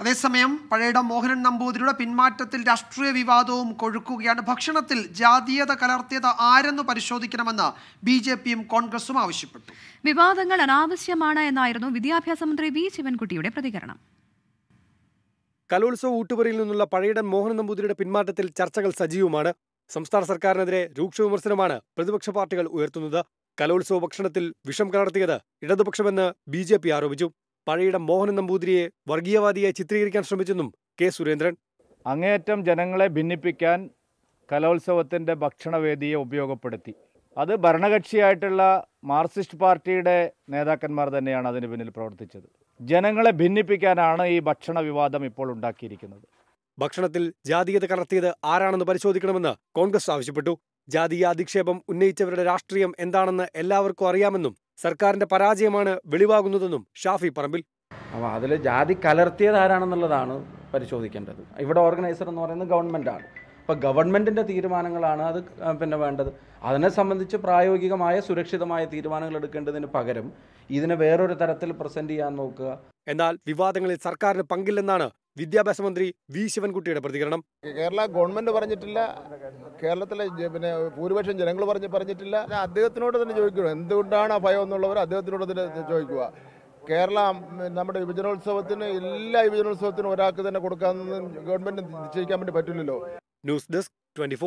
അതേസമയം പഴയട മോഹനൻ നമ്പൂതിരിയുടെ പിന്മാറ്റത്തിൽ രാഷ്ട്രീയ വിവാദവും കൊഴുക്കുകയാണ് ഭക്ഷണത്തിൽ ജാതീയത കലർത്തിയത് ആരെന്ന് പരിശോധിക്കണമെന്ന് ബി ജെ പിയും കോൺഗ്രസും ആവശ്യപ്പെട്ടു വിവാദങ്ങൾ അനാവശ്യമാണ് എന്നായിരുന്നു വിദ്യാഭ്യാസ മന്ത്രി വി ശിവൻകുട്ടിയുടെ പ്രതികരണം കലോത്സവ ഊട്ടുപുരയിൽ നിന്നുള്ള പഴയടൻ മോഹനൻ നമ്പൂതിരിയുടെ പിന്മാറ്റത്തിൽ ചർച്ചകൾ സജീവമാണ് സംസ്ഥാന സർക്കാരിനെതിരെ രൂക്ഷ വിമർശനമാണ് പ്രതിപക്ഷ പാർട്ടികൾ ഉയർത്തുന്നത് കലോത്സവ ഭക്ഷണത്തിൽ വിഷം കലർത്തിയത് ഇടതുപക്ഷമെന്ന് ബി ആരോപിച്ചു പഴയിടം മോഹൻ നമ്പൂതിരിയെ വർഗീയവാദിയായി ചിത്രീകരിക്കാൻ ശ്രമിച്ചെന്നും കെ സുരേന്ദ്രൻ അങ്ങേയറ്റം ജനങ്ങളെ ഭിന്നിപ്പിക്കാൻ കലോത്സവത്തിൻ്റെ ഭക്ഷണവേദിയെ ഉപയോഗപ്പെടുത്തി അത് ഭരണകക്ഷിയായിട്ടുള്ള മാർക്സിസ്റ്റ് പാർട്ടിയുടെ നേതാക്കന്മാർ തന്നെയാണ് അതിന് പിന്നിൽ പ്രവർത്തിച്ചത് ജനങ്ങളെ ഭിന്നിപ്പിക്കാനാണ് ഈ ഭക്ഷണ വിവാദം ഇപ്പോൾ ഉണ്ടാക്കിയിരിക്കുന്നത് ഭക്ഷണത്തിൽ ജാതീയത കലർത്തിയത് ആരാണെന്ന് പരിശോധിക്കണമെന്ന് കോൺഗ്രസ് ആവശ്യപ്പെട്ടു ജാതീയ അധിക്ഷേപം ഉന്നയിച്ചവരുടെ രാഷ്ട്രീയം എന്താണെന്ന് എല്ലാവർക്കും അറിയാമെന്നും സർക്കാരിന്റെ പരാജയമാണ് വെളിവാകുന്നതെന്നും ഷാഫി പറമ്പിൽ അപ്പോൾ അതിൽ ജാതി കലർത്തിയത് ആരാണെന്നുള്ളതാണ് പരിശോധിക്കേണ്ടത് ഇവിടെ ഓർഗനൈസർ എന്ന് പറയുന്നത് ഗവൺമെൻറ്റാണ് അപ്പോൾ ഗവൺമെൻറ്റിൻ്റെ തീരുമാനങ്ങളാണ് അത് പിന്നെ വേണ്ടത് അതിനെ സംബന്ധിച്ച് പ്രായോഗികമായ സുരക്ഷിതമായ തീരുമാനങ്ങൾ എടുക്കേണ്ടതിന് പകരം ഇതിനെ വേറൊരു തരത്തിൽ പ്രസൻറ്റ് ചെയ്യാൻ നോക്കുക എന്നാൽ വിവാദങ്ങളിൽ സർക്കാരിന് പങ്കില്ലെന്നാണ് വിദ്യാഭ്യാസ മന്ത്രി വി ശിവൻകുട്ടിയുടെ പ്രതികരണം കേരള ഗവൺമെന്റ് പറഞ്ഞിട്ടില്ല കേരളത്തിലെ പിന്നെ ഭൂരിപക്ഷം ജനങ്ങൾ പറഞ്ഞ് പറഞ്ഞിട്ടില്ല അദ്ദേഹത്തിനോട് തന്നെ ചോദിക്കുക എന്തുകൊണ്ടാണ് ആ ഭയം എന്നുള്ളവർ അദ്ദേഹത്തിനോട് തന്നെ ചോദിക്കുക കേരള നമ്മുടെ വിഭജനോത്സവത്തിന് എല്ലാ വിഭജനോത്സവത്തിനും ഒരാൾക്ക് തന്നെ കൊടുക്കാമെന്ന് ഗവൺമെന്റ് നിശ്ചയിക്കാൻ വേണ്ടി പറ്റില്ലല്ലോ ന്യൂസ് ഡെസ്ക് ട്വന്റി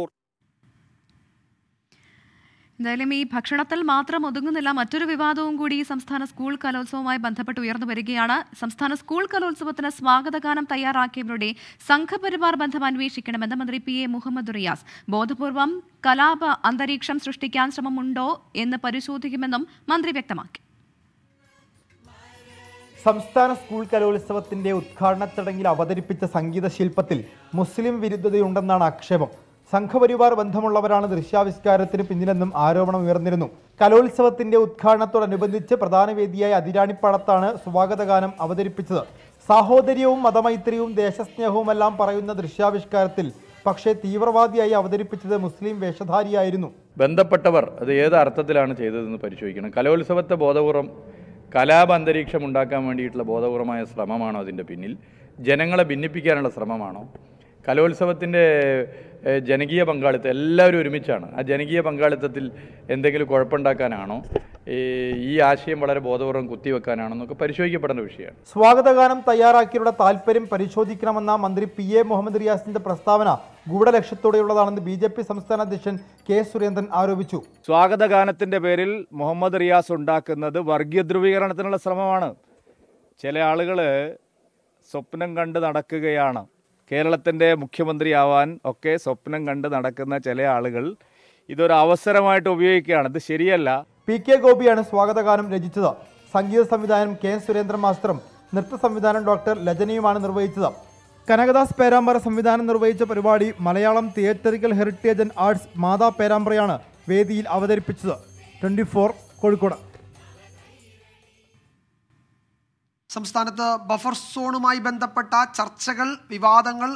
എന്തായാലും ഈ ഭക്ഷണത്തിൽ മാത്രം ഒതുങ്ങുന്നില്ല മറ്റൊരു വിവാദവും കൂടി ഈ സംസ്ഥാന സ്കൂൾ കലോത്സവവുമായി ബന്ധപ്പെട്ട് ഉയർന്നു വരികയാണ് സംസ്ഥാന സ്കൂൾ കലോത്സവത്തിന് സ്വാഗതഗാനം തയ്യാറാക്കിയവരുടെ സംഘപരിവാർ ബന്ധം അന്വേഷിക്കണമെന്ന് മന്ത്രി പി എ മുഹമ്മദ് റിയാസ് ബോധപൂർവം കലാപ അന്തരീക്ഷം സൃഷ്ടിക്കാൻ ശ്രമമുണ്ടോ എന്ന് പരിശോധിക്കുമെന്നും മന്ത്രി വ്യക്തമാക്കി സംസ്ഥാന സ്കൂൾ കലോത്സവത്തിന്റെ ഉദ്ഘാടന ചടങ്ങിൽ അവതരിപ്പിച്ച സംഗീത ശില്പത്തിൽ മുസ്ലിം വിരുദ്ധതയുണ്ടെന്നാണ് ആക്ഷേപം സംഘപരിവാർ ബന്ധമുള്ളവരാണ് ദൃശ്യാവിഷ്കാരത്തിന് പിന്നിലെന്നും ആരോപണം ഉയർന്നിരുന്നു കലോത്സവത്തിന്റെ ഉദ്ഘാടനത്തോടനുബന്ധിച്ച് പ്രധാന വേദിയായ അതിരാണിപ്പാടത്താണ് സ്വാഗതഗാനം അവതരിപ്പിച്ചത് സാഹോദര്യവും മതമൈത്രിയും ദേശസ്നേഹവുമെല്ലാം പറയുന്ന ദൃശ്യാവിഷ്കാരത്തിൽ പക്ഷേ തീവ്രവാദിയായി അവതരിപ്പിച്ചത് മുസ്ലിം വേഷധാരിയായിരുന്നു ബന്ധപ്പെട്ടവർ അത് ഏത് അർത്ഥത്തിലാണ് ചെയ്തതെന്ന് പരിശോധിക്കണം കലോത്സവത്തെ ബോധപൂർവം കലാപന്തരീക്ഷം ഉണ്ടാക്കാൻ വേണ്ടിയിട്ടുള്ള ബോധപൂർവമായ ശ്രമമാണോ അതിൻ്റെ പിന്നിൽ ജനങ്ങളെ ഭിന്നിപ്പിക്കാനുള്ള ശ്രമമാണോ കലോത്സവത്തിൻ്റെ ജനകീയ പങ്കാളിത്തം എല്ലാവരും ഒരുമിച്ചാണ് ആ ജനകീയ പങ്കാളിത്തത്തിൽ എന്തെങ്കിലും കുഴപ്പമുണ്ടാക്കാനാണോ ഈ ആശയം വളരെ ബോധപൂർവ്വം എന്നൊക്കെ പരിശോധിക്കപ്പെടേണ്ട വിഷയമാണ് സ്വാഗതഗാനം തയ്യാറാക്കിയവരുടെ താല്പര്യം പരിശോധിക്കണമെന്ന മന്ത്രി പി എ മുഹമ്മദ് റിയാസിന്റെ പ്രസ്താവന ഗൂഢലക്ഷ്യത്തോടെയുള്ളതാണെന്ന് ബി ജെ പി സംസ്ഥാന അധ്യക്ഷൻ കെ സുരേന്ദ്രൻ ആരോപിച്ചു സ്വാഗതഗാനത്തിന്റെ പേരിൽ മുഹമ്മദ് റിയാസ് ഉണ്ടാക്കുന്നത് വർഗീയ ധ്രുവീകരണത്തിനുള്ള ശ്രമമാണ് ചില ആളുകൾ സ്വപ്നം കണ്ട് നടക്കുകയാണ് കേരളത്തിൻ്റെ മുഖ്യമന്ത്രിയാവാൻ ഒക്കെ സ്വപ്നം കണ്ട് നടക്കുന്ന ചില ആളുകൾ ഇതൊരു അവസരമായിട്ട് ഉപയോഗിക്കുകയാണ് ഇത് ശരിയല്ല പി കെ ഗോപിയാണ് സ്വാഗതഗാനം രചിച്ചത് സംഗീത സംവിധാനം കെ സുരേന്ദ്രൻ മാസ്റ്ററും നൃത്ത സംവിധാനം ഡോക്ടർ ലജനയുമാണ് നിർവഹിച്ചത് കനകദാസ് പേരാമ്പ്ര സംവിധാനം നിർവഹിച്ച പരിപാടി Malayalam theatrical heritage and arts MATHA പേരാമ്പ്രയാണ് വേദിയിൽ അവതരിപ്പിച്ചത് ട്വൻറ്റി കോഴിക്കോട് സംസ്ഥാനത്ത് ബഫർ സോണുമായി ബന്ധപ്പെട്ട ചർച്ചകൾ വിവാദങ്ങൾ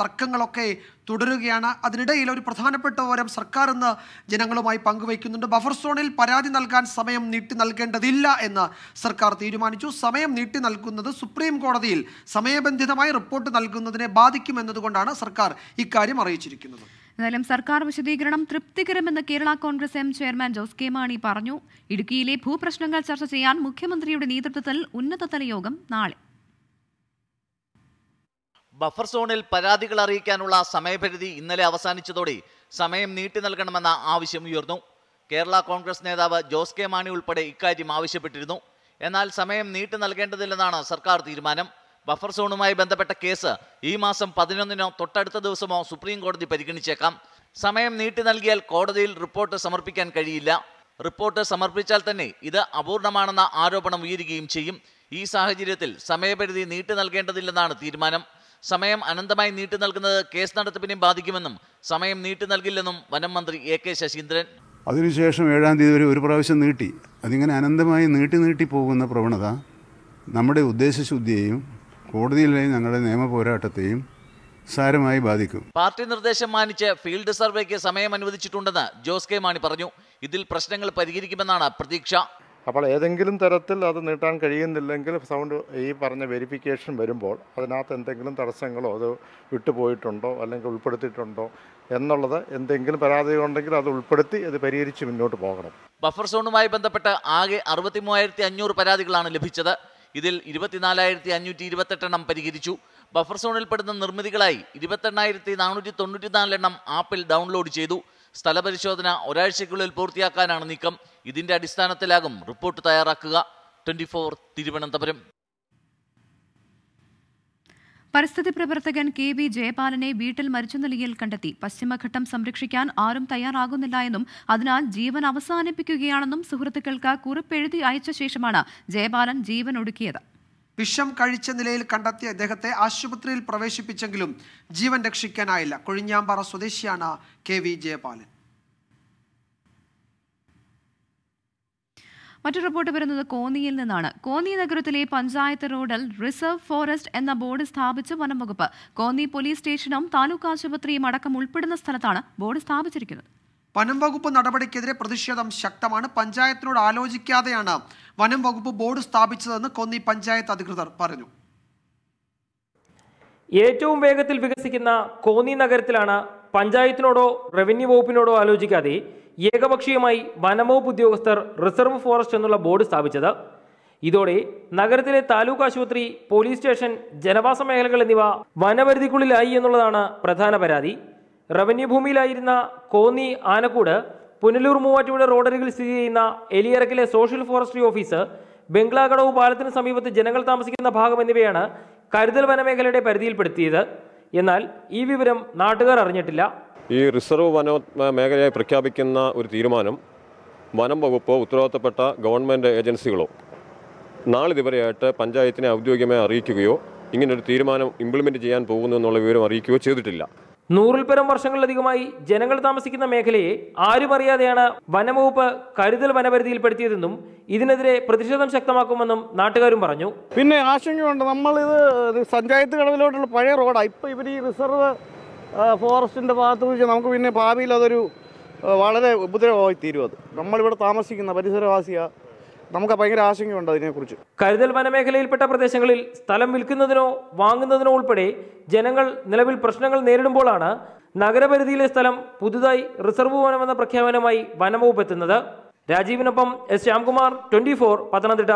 തർക്കങ്ങളൊക്കെ തുടരുകയാണ് അതിനിടയിൽ ഒരു പ്രധാനപ്പെട്ട വിവരം സർക്കാർ ഇന്ന് ജനങ്ങളുമായി പങ്കുവയ്ക്കുന്നുണ്ട് ബഫർ സോണിൽ പരാതി നൽകാൻ സമയം നീട്ടി നൽകേണ്ടതില്ല എന്ന് സർക്കാർ തീരുമാനിച്ചു സമയം നീട്ടി നൽകുന്നത് സുപ്രീം കോടതിയിൽ സമയബന്ധിതമായി റിപ്പോർട്ട് നൽകുന്നതിനെ ബാധിക്കുമെന്നതുകൊണ്ടാണ് സർക്കാർ ഇക്കാര്യം അറിയിച്ചിരിക്കുന്നത് എന്നാലും സർക്കാർ വിശദീകരണം തൃപ്തികരമെന്ന് Kerala Congress M chairman Jose K Mani പറഞ്ഞു ഇടുക്കിയിലെ ഭൂപ്രശ്നങ്ങൾ ചർച്ച ചെയ്യാൻ മുഖ്യമന്ത്രിയുടെ നേതൃത്വത്തിൽ ഉന്നതതല യോഗം നാളെ ബഫർ സോണിൽ പരാതികൾ അറിയിക്കാനുള്ള സമയപരിധി ഇന്നലെ അവസാനിച്ചതോടെ സമയം നീട്ടി നൽകണമെന്ന ആവശ്യം ഉയർന്നു കേരള കോൺഗ്രസ് നേതാവ് ജോസ് കെ മാണി ഉൾപ്പെടെ ഇക്കാര്യം ആവശ്യപ്പെട്ടിരുന്നു എന്നാൽ സമയം നീട്ടി നൽകേണ്ടതില്ലെന്നാണ് സർക്കാർ തീരുമാനം ബഫർ സോണുമായി ബന്ധപ്പെട്ട കേസ് ഈ മാസം പതിനൊന്നിനോ തൊട്ടടുത്ത ദിവസമോ സുപ്രീം കോടതി പരിഗണിച്ചേക്കാം സമയം നീട്ടി നൽകിയാൽ കോടതിയിൽ റിപ്പോർട്ട് സമർപ്പിക്കാൻ കഴിയില്ല റിപ്പോർട്ട് സമർപ്പിച്ചാൽ തന്നെ ഇത് അപൂർണമാണെന്ന ആരോപണം ഉയരുകയും ചെയ്യും ഈ സാഹചര്യത്തിൽ സമയപരിധി നീട്ടി നൽകേണ്ടതില്ലെന്നാണ് തീരുമാനം സമയം അനന്തമായി നീട്ടി നൽകുന്നത് കേസ് നടത്തിപ്പിനെയും ബാധിക്കുമെന്നും സമയം നീട്ടി നൽകില്ലെന്നും വനം മന്ത്രി എ കെ ശശീന്ദ്രൻ അതിനുശേഷം ഏഴാം തീയതി വരെ ഒരു പ്രാവശ്യം നീട്ടി അതിങ്ങനെ അനന്തമായി നീട്ടി നീട്ടി പോകുന്ന പ്രവണത നമ്മുടെ ഉദ്ദേശശുദ്ധിയെയും കോടതിയിലെയും ഞങ്ങളുടെ നിയമ പോരാട്ടത്തെയും സാരമായി ബാധിക്കും പാർട്ടി നിർദ്ദേശം മാനിച്ച് ഫീൽഡ് സർവേക്ക് സമയം അനുവദിച്ചിട്ടുണ്ടെന്ന് ജോസ് കെ മാണി പറഞ്ഞു ഇതിൽ പ്രശ്നങ്ങൾ പരിഹരിക്കുമെന്നാണ് പ്രതീക്ഷ അപ്പോൾ ഏതെങ്കിലും തരത്തിൽ അത് നീട്ടാൻ കഴിയുന്നില്ലെങ്കിൽ സൗണ്ട് ഈ പറഞ്ഞ വെരിഫിക്കേഷൻ വരുമ്പോൾ അതിനകത്ത് എന്തെങ്കിലും തടസ്സങ്ങളോ അത് വിട്ടുപോയിട്ടുണ്ടോ അല്ലെങ്കിൽ ഉൾപ്പെടുത്തിയിട്ടുണ്ടോ എന്നുള്ളത് എന്തെങ്കിലും പരാതികളുണ്ടെങ്കിൽ അത് ഉൾപ്പെടുത്തി അത് പരിഹരിച്ച് മുന്നോട്ട് പോകണം ബഫർ സോണുമായി ബന്ധപ്പെട്ട് ആകെ അറുപത്തി പരാതികളാണ് ലഭിച്ചത് ഇതിൽ ഇരുപത്തിനാലായിരത്തി അഞ്ഞൂറ്റി ഇരുപത്തെട്ടെണ്ണം പരിഹരിച്ചു ബഫർ സോണിൽപ്പെടുന്ന നിർമ്മിതികളായി ഇരുപത്തെണ്ണായിരത്തി നാനൂറ്റി തൊണ്ണൂറ്റിനാലെണ്ണം ആപ്പിൽ ഡൗൺലോഡ് ചെയ്തു സ്ഥലപരിശോധന ഒരാഴ്ചയ്ക്കുള്ളിൽ പൂർത്തിയാക്കാനാണ് നീക്കം ഇതിന്റെ അടിസ്ഥാനത്തിലാകും റിപ്പോർട്ട് തയ്യാറാക്കുക ട്വന്റി തിരുവനന്തപുരം പരിസ്ഥിതി പ്രവർത്തകൻ കെ വി ജയപാലനെ വീട്ടിൽ മരിച്ച നിലയിൽ കണ്ടെത്തി പശ്ചിമഘട്ടം സംരക്ഷിക്കാൻ ആരും തയ്യാറാകുന്നില്ല എന്നും അതിനാൽ ജീവൻ അവസാനിപ്പിക്കുകയാണെന്നും സുഹൃത്തുക്കൾക്ക് കുറിപ്പെഴുതി അയച്ച ശേഷമാണ് ജയപാലൻ ജീവൻ ഒടുക്കിയത് വിഷം കഴിച്ച നിലയിൽ കണ്ടെത്തിയ അദ്ദേഹത്തെ ആശുപത്രിയിൽ പ്രവേശിപ്പിച്ചെങ്കിലും ജീവൻ രക്ഷിക്കാനായില്ല കൊഴിഞ്ഞാമ്പാറ സ്വദേശിയാണ് കെ വി ജയപാലൻ മറ്റൊരു റിപ്പോർട്ട് വരുന്നത് കോന്നിയിൽ നിന്നാണ് കോന്നി നഗരത്തിലെ പഞ്ചായത്ത് റോഡിൽ റിസർവ് ഫോറസ്റ്റ് എന്ന ബോർഡ് സ്ഥാപിച്ച വനം വകുപ്പ് കോന്നി പോലീസ് സ്റ്റേഷനും താലൂക്ക് ആശുപത്രിയും അടക്കം ഉൾപ്പെടുന്ന സ്ഥലത്താണ് ബോർഡ് സ്ഥാപിച്ചിരിക്കുന്നത് വനം വകുപ്പ് നടപടിക്കെതിരെ പ്രതിഷേധം ശക്തമാണ് പഞ്ചായത്തിനോട് ആലോചിക്കാതെയാണ് വനം വകുപ്പ് ബോർഡ് സ്ഥാപിച്ചതെന്ന് കോന്നി പഞ്ചായത്ത് അധികൃതർ പറഞ്ഞു ഏറ്റവും വേഗത്തിൽ വികസിക്കുന്ന കോന്നി നഗരത്തിലാണ് പഞ്ചായത്തിനോടോ റവന്യൂ വകുപ്പിനോടോ ആലോചിക്കാതെ ഏകപക്ഷീയമായി വനംവകുപ്പ് ഉദ്യോഗസ്ഥർ റിസർവ് ഫോറസ്റ്റ് എന്നുള്ള ബോർഡ് സ്ഥാപിച്ചത് ഇതോടെ നഗരത്തിലെ താലൂക്ക് ആശുപത്രി പോലീസ് സ്റ്റേഷൻ ജനവാസ മേഖലകൾ എന്നിവ വനപരിധിക്കുള്ളിലായി എന്നുള്ളതാണ് പ്രധാന പരാതി റവന്യൂ ഭൂമിയിലായിരുന്ന കോന്നി ആനക്കൂട് പുനലൂർ മൂവാറ്റുപുഴ റോഡരികിൽ സ്ഥിതി ചെയ്യുന്ന എലിയറക്കിലെ സോഷ്യൽ ഫോറസ്ട്രി ഓഫീസ് ബംഗ്ലാകടവ് പാലത്തിന് സമീപത്ത് ജനങ്ങൾ താമസിക്കുന്ന ഭാഗം എന്നിവയാണ് കരുതൽ വനമേഖലയുടെ പരിധിയിൽപ്പെടുത്തിയത് എന്നാൽ ഈ വിവരം നാട്ടുകാർ അറിഞ്ഞിട്ടില്ല ഈ റിസർവ് വന മേഖലയായി പ്രഖ്യാപിക്കുന്ന ഒരു തീരുമാനം വനം വകുപ്പോ ഉത്തരവാദിത്തപ്പെട്ട ഗവൺമെൻറ് ഏജൻസികളോ നാളിതുവരെയായിട്ട് പഞ്ചായത്തിനെ ഔദ്യോഗികമായി അറിയിക്കുകയോ ഇങ്ങനൊരു തീരുമാനം ഇംപ്ലിമെൻറ്റ് ചെയ്യാൻ പോകുന്നു എന്നുള്ള വിവരം അറിയിക്കുകയോ ചെയ്തിട്ടില്ല നൂറിൽപ്പരം വർഷങ്ങളിലധികമായി ജനങ്ങൾ താമസിക്കുന്ന മേഖലയെ ആരും അറിയാതെയാണ് വനംവകുപ്പ് കരുതൽ വനപരിധിയിൽപ്പെടുത്തിയതെന്നും ഇതിനെതിരെ പ്രതിഷേധം ശക്തമാക്കുമെന്നും നാട്ടുകാരും പറഞ്ഞു പിന്നെ ആശങ്കയുണ്ട് നമ്മളിത് പഞ്ചായത്ത് കടവിലോട്ടുള്ള പഴയ റോഡാണ് ഇപ്പം ഇവർ ഈ റിസർവ് ഫോറസ്റ്റിൻ്റെ ഭാഗത്ത് നിന്ന് നമുക്ക് പിന്നെ ഭാവിയിൽ അതൊരു വളരെ ഉപദ്രവമായി തീരും അത് നമ്മളിവിടെ താമസിക്കുന്ന പരിസരവാസിയാണ് നമുക്ക് ഭയങ്കര ആശങ്കയുണ്ട് അതിനെക്കുറിച്ച് കരുതൽ വനമേഖലയിൽപ്പെട്ട പ്രദേശങ്ങളിൽ സ്ഥലം വിൽക്കുന്നതിനോ വാങ്ങുന്നതിനോ ഉൾപ്പെടെ ജനങ്ങൾ നിലവിൽ പ്രശ്നങ്ങൾ നേരിടുമ്പോഴാണ് നഗരപരിധിയിലെ സ്ഥലം പുതുതായി റിസർവ് വനമെന്ന പ്രഖ്യാപനമായി വനംവകുപ്പ് എത്തുന്നത് രാജീവിനൊപ്പം S Shyamkumar twenty four Pathanamthitta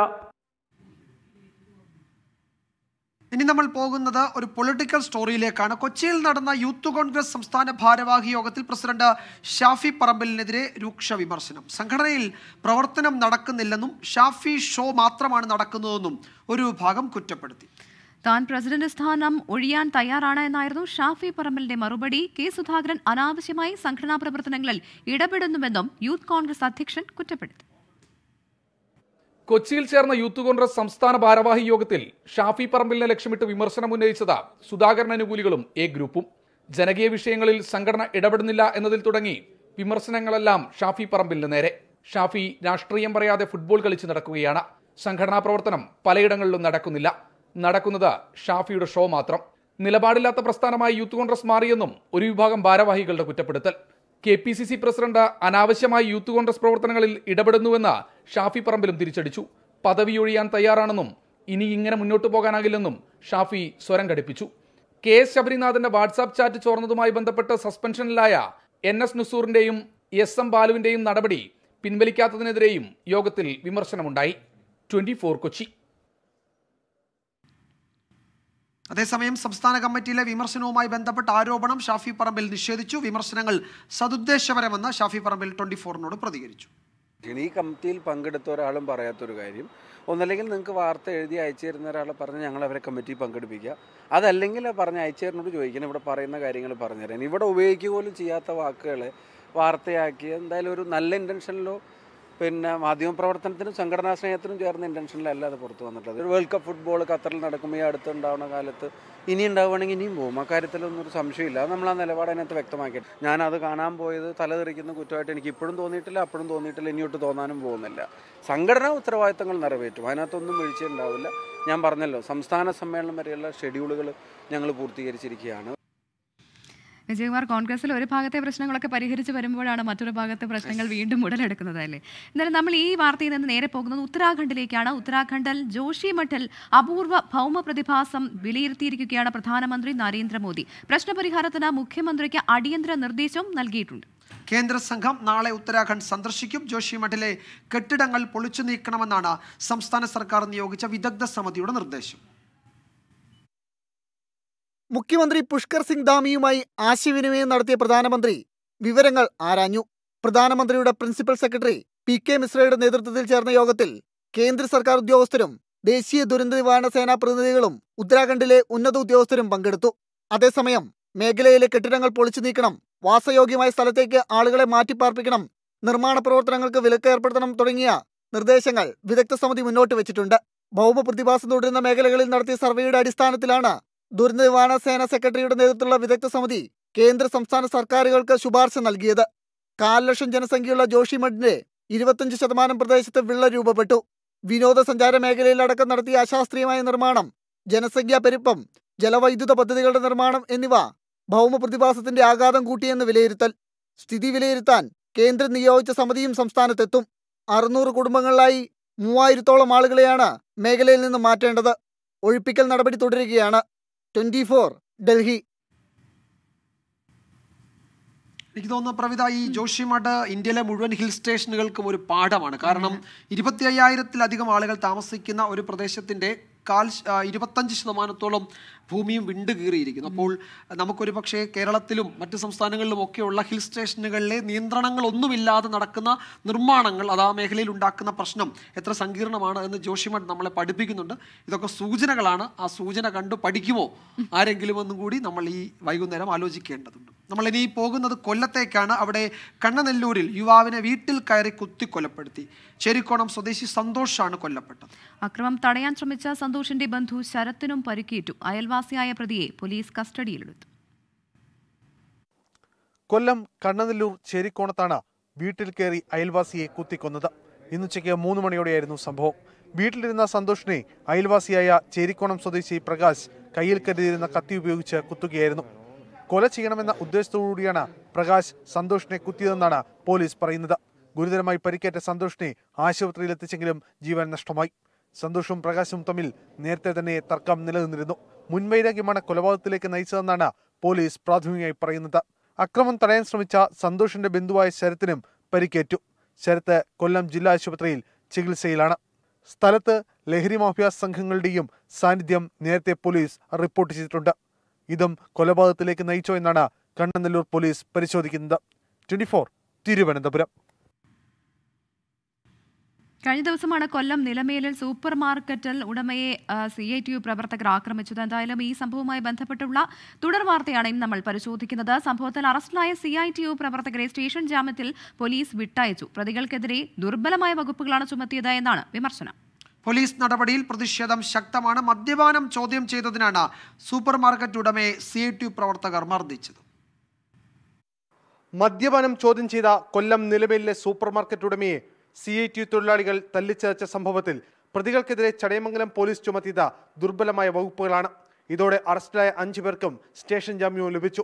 ഇനി നമ്മൾ പോകുന്നത് ഒരു പൊളിറ്റിക്കൽ സ്റ്റോറിയിലേക്കാണ് കൊച്ചിയിൽ നടന്ന യൂത്ത് കോൺഗ്രസ് സംസ്ഥാന ഭാരവാഹി യോഗത്തിൽ പ്രസിഡന്റ് ഷാഫി പറമ്പലിനെതിരെ രൂക്ഷ വിമർശനം സംഘടനയിൽ പ്രവർത്തനം നടക്കുന്നില്ലെന്നും ഷാഫി ഷോ മാത്രമാണ് നടക്കുന്നതെന്നും ഒരു വിഭാഗം കുറ്റപ്പെടുത്തി താൻ പ്രസിഡന്റ് സ്ഥാനം ഒഴിയാൻ തയ്യാറാണ് എന്നായിരുന്നു ഷാഫി പറമ്പലിന്റെ മറുപടി കെ സുധാകരൻ അനാവശ്യമായി സംഘടനാ പ്രവർത്തനങ്ങളിൽ ഇടപെടുന്നുവെന്നും യൂത്ത് കോൺഗ്രസ് അധ്യക്ഷൻ കുറ്റപ്പെടുത്തി കൊച്ചിയിൽ ചേർന്ന യൂത്ത് കോൺഗ്രസ് സംസ്ഥാന ഭാരവാഹി യോഗത്തിൽ ഷാഫി പറമ്പിലിനെ ലക്ഷ്യമിട്ട് വിമർശനം ഉന്നയിച്ചത് സുധാകരൻ അനുകൂലികളും എ ഗ്രൂപ്പും ജനകീയ വിഷയങ്ങളിൽ സംഘടന ഇടപെടുന്നില്ല എന്നതിൽ തുടങ്ങി വിമർശനങ്ങളെല്ലാം ഷാഫി പറമ്പിലിന് നേരെ ഷാഫി രാഷ്ട്രീയം പറയാതെ ഫുട്ബോൾ കളിച്ച് നടക്കുകയാണ് സംഘടനാ പ്രവർത്തനം പലയിടങ്ങളിലും നടക്കുന്നില്ല നടക്കുന്നത് ഷാഫിയുടെ ഷോ മാത്രം നിലപാടില്ലാത്ത പ്രസ്ഥാനമായി യൂത്ത് കോൺഗ്രസ് മാറിയെന്നും ഒരു വിഭാഗം ഭാരവാഹികളുടെ കുറ്റപ്പെടുത്തൽ K P C C president അനാവശ്യമായി യൂത്ത് കോൺഗ്രസ് പ്രവർത്തനങ്ങളിൽ ഇടപെടുന്നുവെന്ന് ഷാഫി പറമ്പിലും തിരിച്ചടിച്ചു ഒഴിയാൻ തയ്യാറാണെന്നും ഇനി ഇങ്ങനെ മുന്നോട്ടു പോകാനാകില്ലെന്നും ഷാഫി സ്വരം ഘടിപ്പിച്ചു കെ എസ് ശബരിനാഥന്റെ വാട്സാപ്പ് ചാറ്റ് ചോർന്നതുമായി ബന്ധപ്പെട്ട് സസ്പെൻഷനിലായ എൻ എസ് നുസൂറിന്റെയും എസ് എം ബാലുവിന്റെയും നടപടി പിൻവലിക്കാത്തതിനെതിരെയും യോഗത്തിൽ വിമർശനമുണ്ടായി ട്വന്റി കൊച്ചി അതേസമയം സംസ്ഥാന കമ്മിറ്റിയിലെ വിമർശനവുമായി ബന്ധപ്പെട്ട ആരോപണം ഷാഫി പറമ്പിൽ നിഷേധിച്ചു വിമർശനങ്ങൾ സതുദ്ദേശപരമെന്ന് ഷാഫി പറമ്പിൽ ട്വന്റി ഫോറിനോട് പ്രതികരിച്ചു ഈ കമ്മിറ്റിയിൽ പങ്കെടുത്ത ഒരാളും പറയാത്തൊരു കാര്യം ഒന്നല്ലെങ്കിൽ നിങ്ങൾക്ക് വാർത്ത എഴുതി അയച്ചു തരുന്ന ഒരാളെ പറഞ്ഞ് ഞങ്ങൾ അവരെ കമ്മിറ്റി പങ്കെടുപ്പിക്കുക അതല്ലെങ്കിൽ പറഞ്ഞ് അയച്ചു തരുന്നോട് ചോദിക്കണം ഇവിടെ പറയുന്ന കാര്യങ്ങൾ പറഞ്ഞുതരാൻ ഇവിടെ ഉപയോഗിക്കുക പോലും ചെയ്യാത്ത വാക്കുകളെ വാർത്തയാക്കി എന്തായാലും ഒരു നല്ല ഇൻറ്റൻഷനിലോ പിന്നെ പ്രവർത്തനത്തിനും സംഘടനാ സ്നേഹത്തിനും ചേർന്ന ഇൻറ്റൻഷനിലല്ല അത് പുറത്തു വന്നിട്ടത് വേൾഡ് കപ്പ് ഫുട്ബോൾ ഖത്തറിൽ നടക്കുമ്പോൾ ഈ അടുത്തുണ്ടാവുന്ന കാലത്ത് ഇനി ഉണ്ടാവുകയാണെങ്കിൽ ഇനിയും പോകും അക്കാര്യത്തിലൊന്നും ഒരു സംശയമില്ല അത് നമ്മൾ ആ നിലപാട് അതിനകത്ത് വ്യക്തമാക്കി ഞാൻ അത് കാണാൻ പോയത് തലതെറിക്കുന്ന കുറ്റമായിട്ട് എനിക്ക് ഇപ്പോഴും തോന്നിയിട്ടില്ല അപ്പോഴും തോന്നിയിട്ടില്ല ഇനിയോട്ട് തോന്നാനും പോകുന്നില്ല സംഘടനാ ഉത്തരവാദിത്തങ്ങൾ നിറവേറ്റും അതിനകത്തൊന്നും വീഴ്ചയുണ്ടാവില്ല ഞാൻ പറഞ്ഞല്ലോ സംസ്ഥാന സമ്മേളനം വരെയുള്ള ഷെഡ്യൂളുകൾ ഞങ്ങൾ പൂർത്തീകരിച്ചിരിക്കുകയാണ് വിജയകുമാർ കോൺഗ്രസിൽ ഒരു ഭാഗത്തെ പ്രശ്നങ്ങളൊക്കെ പരിഹരിച്ച് വരുമ്പോഴാണ് മറ്റൊരു ഭാഗത്തെ പ്രശ്നങ്ങൾ വീണ്ടും ഉടലെടുക്കുന്നത് അല്ലേ എന്നാലും നമ്മൾ ഈ വാർത്തയിൽ നിന്ന് നേരെ പോകുന്നത് ഉത്തരാഖണ്ഡിലേക്കാണ് ഉത്തരാഖണ്ഡിൽ ജോഷിമഠിൽ അപൂർവ ഭൗമ പ്രതിഭാസം വിലയിരുത്തിയിരിക്കുകയാണ് പ്രധാനമന്ത്രി നരേന്ദ്രമോദി പ്രശ്നപരിഹാരത്തിന് മുഖ്യമന്ത്രിക്ക് അടിയന്തര നിർദ്ദേശവും നൽകിയിട്ടുണ്ട് കേന്ദ്ര സംഘം നാളെ ഉത്തരാഖണ്ഡ് സന്ദർശിക്കും ജോഷിമഠിലെ കെട്ടിടങ്ങൾ പൊളിച്ചു നീക്കണമെന്നാണ് സംസ്ഥാന സർക്കാർ നിയോഗിച്ച വിദഗ്ധ സമിതിയുടെ നിർദ്ദേശം മുഖ്യമന്ത്രി പുഷ്കർ സിംഗ് ധാമിയുമായി ആശയവിനിമയം നടത്തിയ പ്രധാനമന്ത്രി വിവരങ്ങൾ ആരാഞ്ഞു പ്രധാനമന്ത്രിയുടെ പ്രിൻസിപ്പൽ സെക്രട്ടറി പി കെ മിശ്രയുടെ നേതൃത്വത്തിൽ ചേർന്ന യോഗത്തിൽ കേന്ദ്ര സർക്കാർ ഉദ്യോഗസ്ഥരും ദേശീയ ദുരന്ത നിവാരണ സേനാ പ്രതിനിധികളും ഉത്തരാഖണ്ഡിലെ ഉന്നത ഉദ്യോഗസ്ഥരും പങ്കെടുത്തു അതേസമയം മേഖലയിലെ കെട്ടിടങ്ങൾ പൊളിച്ചു നീക്കണം വാസയോഗ്യമായ സ്ഥലത്തേക്ക് ആളുകളെ മാറ്റിപ്പാർപ്പിക്കണം നിർമ്മാണ പ്രവർത്തനങ്ങൾക്ക് വിലക്ക് ഏർപ്പെടുത്തണം തുടങ്ങിയ നിർദ്ദേശങ്ങൾ വിദഗ്ധ സമിതി മുന്നോട്ട് വെച്ചിട്ടുണ്ട് ഭൗമ പ്രതിഭാസം തുടരുന്ന മേഖലകളിൽ നടത്തിയ സർവേയുടെ അടിസ്ഥാനത്തിലാണ് ദുരന്ത നിവാരണ സേന സെക്രട്ടറിയുടെ നേതൃത്വത്തിലുള്ള വിദഗ്ധ സമിതി കേന്ദ്ര സംസ്ഥാന സർക്കാരുകൾക്ക് ശുപാർശ നൽകിയത് കാൽ ലക്ഷം ജനസംഖ്യയുള്ള ജോഷിമഠിന്റെ ഇരുപത്തഞ്ച് ശതമാനം പ്രദേശത്ത് വിള്ള രൂപപ്പെട്ടു വിനോദസഞ്ചാര മേഖലയിലടക്കം നടത്തിയ അശാസ്ത്രീയമായ നിർമ്മാണം ജനസംഖ്യാ പെരുപ്പം ജലവൈദ്യുത പദ്ധതികളുടെ നിർമ്മാണം എന്നിവ ഭൗമ പ്രതിഭാസത്തിന്റെ ആഘാതം കൂട്ടിയെന്ന് വിലയിരുത്തൽ സ്ഥിതി വിലയിരുത്താൻ കേന്ദ്രം നിയോഗിച്ച സമിതിയും സംസ്ഥാനത്തെത്തും അറുന്നൂറ് കുടുംബങ്ങളിലായി മൂവായിരത്തോളം ആളുകളെയാണ് മേഖലയിൽ നിന്ന് മാറ്റേണ്ടത് ഒഴിപ്പിക്കൽ നടപടി തുടരുകയാണ് ട്വന്റി ഫോർ ഡൽഹി എനിക്ക് തോന്നുന്നു പ്രവിത ഈ ജോഷിമഠ ഇന്ത്യയിലെ മുഴുവൻ ഹിൽ സ്റ്റേഷനുകൾക്കും ഒരു പാഠമാണ് കാരണം ഇരുപത്തി അയ്യായിരത്തിലധികം ആളുകൾ താമസിക്കുന്ന ഒരു പ്രദേശത്തിന്റെ കാൽ ഇരുപത്തഞ്ച് ശതമാനത്തോളം ഭൂമിയും വിണ്ട് കീറിയിരിക്കുന്നു അപ്പോൾ നമുക്കൊരു പക്ഷേ കേരളത്തിലും മറ്റ് സംസ്ഥാനങ്ങളിലും ഒക്കെയുള്ള ഹിൽ സ്റ്റേഷനുകളിലെ നിയന്ത്രണങ്ങളൊന്നുമില്ലാതെ നടക്കുന്ന നിർമ്മാണങ്ങൾ അത് ആ മേഖലയിൽ ഉണ്ടാക്കുന്ന പ്രശ്നം എത്ര സങ്കീർണമാണ് എന്ന് ജോഷിമഠ് നമ്മളെ പഠിപ്പിക്കുന്നുണ്ട് ഇതൊക്കെ സൂചനകളാണ് ആ സൂചന കണ്ടു പഠിക്കുമോ ആരെങ്കിലും ഒന്നും കൂടി നമ്മൾ ഈ വൈകുന്നേരം ആലോചിക്കേണ്ടതുണ്ട് നമ്മൾ ഇനി പോകുന്നത് കൊല്ലത്തേക്കാണ് അവിടെ കണ്ണനെല്ലൂരിൽ യുവാവിനെ വീട്ടിൽ കയറി കുത്തി കൊലപ്പെടുത്തി ചേരിക്കോണം സ്വദേശി സന്തോഷാണ് കൊല്ലപ്പെട്ടത് അക്രമം തടയാൻ ശ്രമിച്ച സന്തോഷിന്റെ ബന്ധു ശരത്തിനും പരിക്കേറ്റു അയൽവാ പ്രവാസിയായ പ്രതിയെ പോലീസ് കസ്റ്റഡിയിലെടുത്തു കൊല്ലം കണ്ണനല്ലൂർ ചേരിക്കോണത്താണ് വീട്ടിൽ കയറി അയൽവാസിയെ കുത്തിക്കൊന്നത് ഉച്ചയ്ക്ക് മൂന്ന് മണിയോടെയായിരുന്നു സംഭവം വീട്ടിലിരുന്ന സന്തോഷിനെ അയൽവാസിയായ ചേരിക്കോണം സ്വദേശി പ്രകാശ് കയ്യിൽ കരുതിയിരുന്ന കത്തി ഉപയോഗിച്ച് കുത്തുകയായിരുന്നു കൊല ചെയ്യണമെന്ന ഉദ്ദേശത്തോടുകൂടിയാണ് പ്രകാശ് സന്തോഷിനെ കുത്തിയതെന്നാണ് പോലീസ് പറയുന്നത് ഗുരുതരമായി പരിക്കേറ്റ സന്തോഷിനെ ആശുപത്രിയിൽ എത്തിച്ചെങ്കിലും ജീവൻ നഷ്ടമായി സന്തോഷും പ്രകാശും തമ്മിൽ നേരത്തെ തന്നെ തർക്കം നിലനിന്നിരുന്നു മുൻവൈരാഗ്യമാണ് കൊലപാതകത്തിലേക്ക് നയിച്ചതെന്നാണ് പോലീസ് പ്രാഥമികമായി പറയുന്നത് അക്രമം തടയാൻ ശ്രമിച്ച സന്തോഷിന്റെ ബന്ധുവായ ശരത്തിനും പരിക്കേറ്റു ശരത്ത് കൊല്ലം ജില്ലാ ആശുപത്രിയിൽ ചികിത്സയിലാണ് സ്ഥലത്ത് ലഹരി മാഫിയ സംഘങ്ങളുടെയും സാന്നിധ്യം നേരത്തെ പോലീസ് റിപ്പോർട്ട് ചെയ്തിട്ടുണ്ട് ഇതും കൊലപാതകത്തിലേക്ക് നയിച്ചോ എന്നാണ് കണ്ണനല്ലൂർ പോലീസ് പരിശോധിക്കുന്നത് ട്വന്റി ഫോർ തിരുവനന്തപുരം കഴിഞ്ഞ ദിവസമാണ് കൊല്ലം നിലമേലിൽ സൂപ്പർ മാർക്കറ്റിൽ ഉടമയെ സി ഐ ടി യു പ്രവർത്തകർ ആക്രമിച്ചത് എന്തായാലും ഈ സംഭവവുമായി ബന്ധപ്പെട്ടുള്ള തുടർ വാർത്തയാണ് ഇന്ന് നമ്മൾ പരിശോധിക്കുന്നത് സംഭവത്തിൽ അറസ്റ്റിലായ സി ഐ ടി യു പ്രവർത്തകരെ സ്റ്റേഷൻ ജാമ്യത്തിൽ പോലീസ് വിട്ടയച്ചു പ്രതികൾക്കെതിരെ ദുർബലമായ വകുപ്പുകളാണ് ചുമത്തിയത് എന്നാണ് വിമർശനം പോലീസ് നടപടിയിൽ പ്രതിഷേധം ശക്തമാണ് മദ്യപാനം ചോദ്യം ചെയ്തതിനാണ് സൂപ്പർ മാർക്കറ്റ് ഉടമയെ സി ഐ ടി യു പ്രവർത്തകർ മർദ്ദിച്ചത് മദ്യപാനം ചോദ്യം ചെയ്ത കൊല്ലം നിലവിലെ സൂപ്പർ മാർക്കറ്റ് ഉടമയെ സി ഐ ടി തൊഴിലാളികൾ തല്ലിച്ചതച്ച സംഭവത്തിൽ പ്രതികൾക്കെതിരെ ചടയമംഗലം പോലീസ് ചുമത്തിയത് ദുർബലമായ വകുപ്പുകളാണ് ഇതോടെ അറസ്റ്റിലായ അഞ്ചു പേർക്കും സ്റ്റേഷൻ ജാമ്യവും ലഭിച്ചു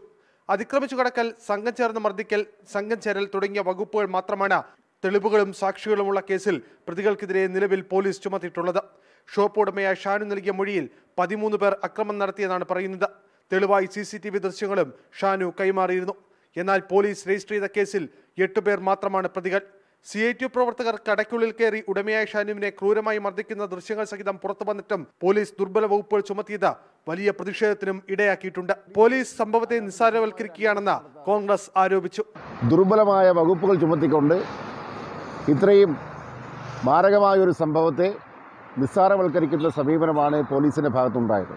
അതിക്രമിച്ചു കടക്കൽ സംഘം ചേർന്ന് മർദ്ദിക്കൽ സംഘം ചേരൽ തുടങ്ങിയ വകുപ്പുകൾ മാത്രമാണ് തെളിവുകളും സാക്ഷികളുമുള്ള കേസിൽ പ്രതികൾക്കെതിരെ നിലവിൽ പോലീസ് ചുമത്തിയിട്ടുള്ളത് ഷോപ്പ് ഉടമയായ ഷാനു നൽകിയ മൊഴിയിൽ പതിമൂന്ന് പേർ അക്രമം നടത്തിയെന്നാണ് പറയുന്നത് തെളിവായി സി സി ടി വി ദൃശ്യങ്ങളും ഷാനു കൈമാറിയിരുന്നു എന്നാൽ പോലീസ് രജിസ്റ്റർ ചെയ്ത കേസിൽ എട്ടുപേർ മാത്രമാണ് പ്രതികൾ സി ഐ ടി പ്രവർത്തകർ കടയ്ക്കുള്ളിൽ കയറി ഉടമയായ ഷാനുവിനെ ക്രൂരമായി മർദ്ദിക്കുന്ന ദൃശ്യങ്ങൾ സഹിതം പുറത്തു വന്നിട്ടും പോലീസ് ദുർബല വകുപ്പുകൾ ചുമത്തിയത് വലിയ പ്രതിഷേധത്തിനും ഇടയാക്കിയിട്ടുണ്ട് പോലീസ് സംഭവത്തെ നിസ്സാരവൽക്കരിക്കുകയാണെന്ന് കോൺഗ്രസ് ആരോപിച്ചു ദുർബലമായ വകുപ്പുകൾ ചുമത്തിക്കൊണ്ട് ഇത്രയും മാരകമായ ഒരു സംഭവത്തെ നിസ്സാരവൽക്കരിക്കുന്ന സമീപനമാണ് പോലീസിന്റെ ഭാഗത്തുണ്ടായത്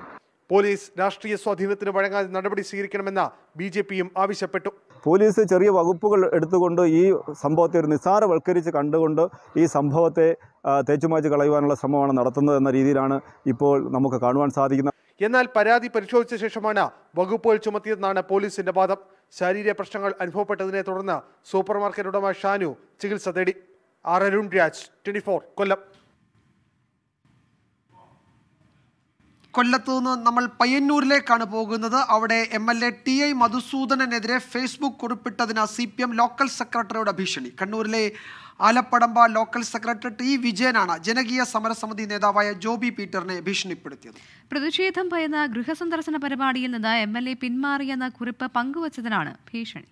പോലീസ് രാഷ്ട്രീയ സ്വാധീനത്തിന് വഴങ്ങാതെ നടപടി സ്വീകരിക്കണമെന്ന ബി ജെ പിയും ആവശ്യപ്പെട്ടു പോലീസ് ചെറിയ വകുപ്പുകൾ എടുത്തുകൊണ്ട് ഈ സംഭവത്തെ ഒരു നിസ്സാരവൽക്കരിച്ച് കണ്ടുകൊണ്ട് ഈ സംഭവത്തെ തേച്ചുമാച്ച് കളയുവാനുള്ള ശ്രമമാണ് നടത്തുന്നത് എന്ന രീതിയിലാണ് ഇപ്പോൾ നമുക്ക് കാണുവാൻ സാധിക്കുന്നത് എന്നാൽ പരാതി പരിശോധിച്ച ശേഷമാണ് വകുപ്പുകൾ ചുമത്തിയതെന്നാണ് പോലീസിന്റെ വാദം ശാരീരിക പ്രശ്നങ്ങൾ അനുഭവപ്പെട്ടതിനെ തുടർന്ന് സൂപ്പർമാർക്കറ്റ് ഉടമ ഷാനു ചികിത്സ തേടി ആർ അരുൺ രാജ് ട്വന്റി കൊല്ലം കൊല്ലത്തു നിന്ന് നമ്മൾ പയ്യന്നൂരിലേക്കാണ് പോകുന്നത് അവിടെ M L A T I മധുസൂദനെതിരെ ഫേസ്ബുക്ക് കുറിപ്പിട്ടതിന് സി പി എം ലോക്കൽ സെക്രട്ടറിയുടെ ഭീഷണി കണ്ണൂരിലെ ആലപ്പടമ്പ ലോക്കൽ സെക്രട്ടറി ടി വിജയനാണ് ജനകീയ സമരസമിതി നേതാവായ ജോബി പീറ്ററിനെ ഭീഷണിപ്പെടുത്തിയത് പ്രതിഷേധം ഭയന്ന ഗൃഹസന്ദർശന പരിപാടിയിൽ നിന്ന് എം എൽ എ പിന്മാറിയെന്ന കുറിപ്പ് പങ്കുവച്ചതിനാണ് ഭീഷണി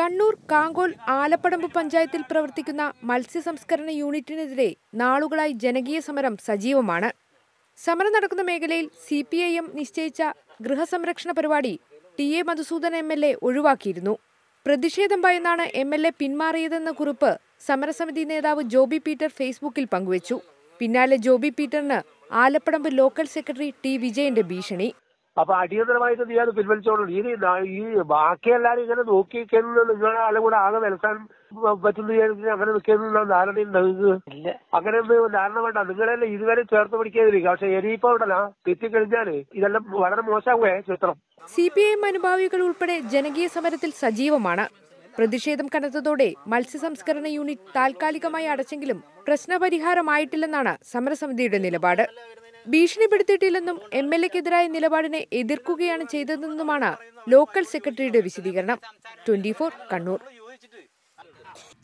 കണ്ണൂർ കാങ്കോൽ ആലപ്പടമ്പ് പഞ്ചായത്തിൽ പ്രവർത്തിക്കുന്ന മത്സ്യസംസ്കരണ യൂണിറ്റിനെതിരെ നാളുകളായി ജനകീയ സമരം സജീവമാണ് സമരം നടക്കുന്ന മേഖലയിൽ സി പി ഐ എം നിശ്ചയിച്ച ഗൃഹസംരക്ഷണ പരിപാടി T A Madhusudan M L A ഒഴിവാക്കിയിരുന്നു പ്രതിഷേധം ഭയന്നാണ് എം എൽ എ പിന്മാറിയതെന്ന കുറിപ്പ് സമരസമിതി നേതാവ് ജോബി പീറ്റർ ഫേസ്ബുക്കിൽ പങ്കുവച്ചു പിന്നാലെ ജോബി പീറ്ററിന് ആലപ്പടമ്പ് ലോക്കൽ സെക്രട്ടറി ടി വിജയന്റെ ഭീഷണി അപ്പൊ അടിയന്തരമായിട്ട് നീ അത് പിൻവലിച്ചോളൂ ഇനി ഈ ബാക്കി എല്ലാരും ഇങ്ങനെ നോക്കി നിങ്ങളെ ആളും കൂടെ ആകെ നിൽക്കാൻ പറ്റുന്നു അങ്ങനെ നിൽക്കുന്ന ധാരണ നിങ്ങൾക്ക് അങ്ങനെ ഒന്നും ധാരണ വേണ്ട നിങ്ങളെല്ലാം ഇതുവരെ ചേർത്ത് പിടിക്കാതിരിക്കുക പക്ഷെ ഇനിയിപ്പോ ഇവിടെ തെറ്റിക്കഴിഞ്ഞാല് ഇതെല്ലാം വളരെ മോശമാകുവേ ചിത്രം സി പി ഐ എം അനുഭാവികൾ ഉൾപ്പെടെ ജനകീയ സമരത്തിൽ സജീവമാണ് പ്രതിഷേധം കനത്തതോടെ മത്സ്യസംസ്കരണ യൂണിറ്റ് താൽക്കാലികമായി അടച്ചെങ്കിലും പ്രശ്നപരിഹാരമായിട്ടില്ലെന്നാണ് സമരസമിതിയുടെ നിലപാട് ഭീഷണിപ്പെടുത്തിയിട്ടില്ലെന്നും എം എൽ എക്കെതിരായ നിലപാടിനെ എതിർക്കുകയാണ് ചെയ്തതെന്നുമാണ് ലോക്കൽ സെക്രട്ടറിയുടെ വിശദീകരണം ട്വന്റി ഫോർ കണ്ണൂർ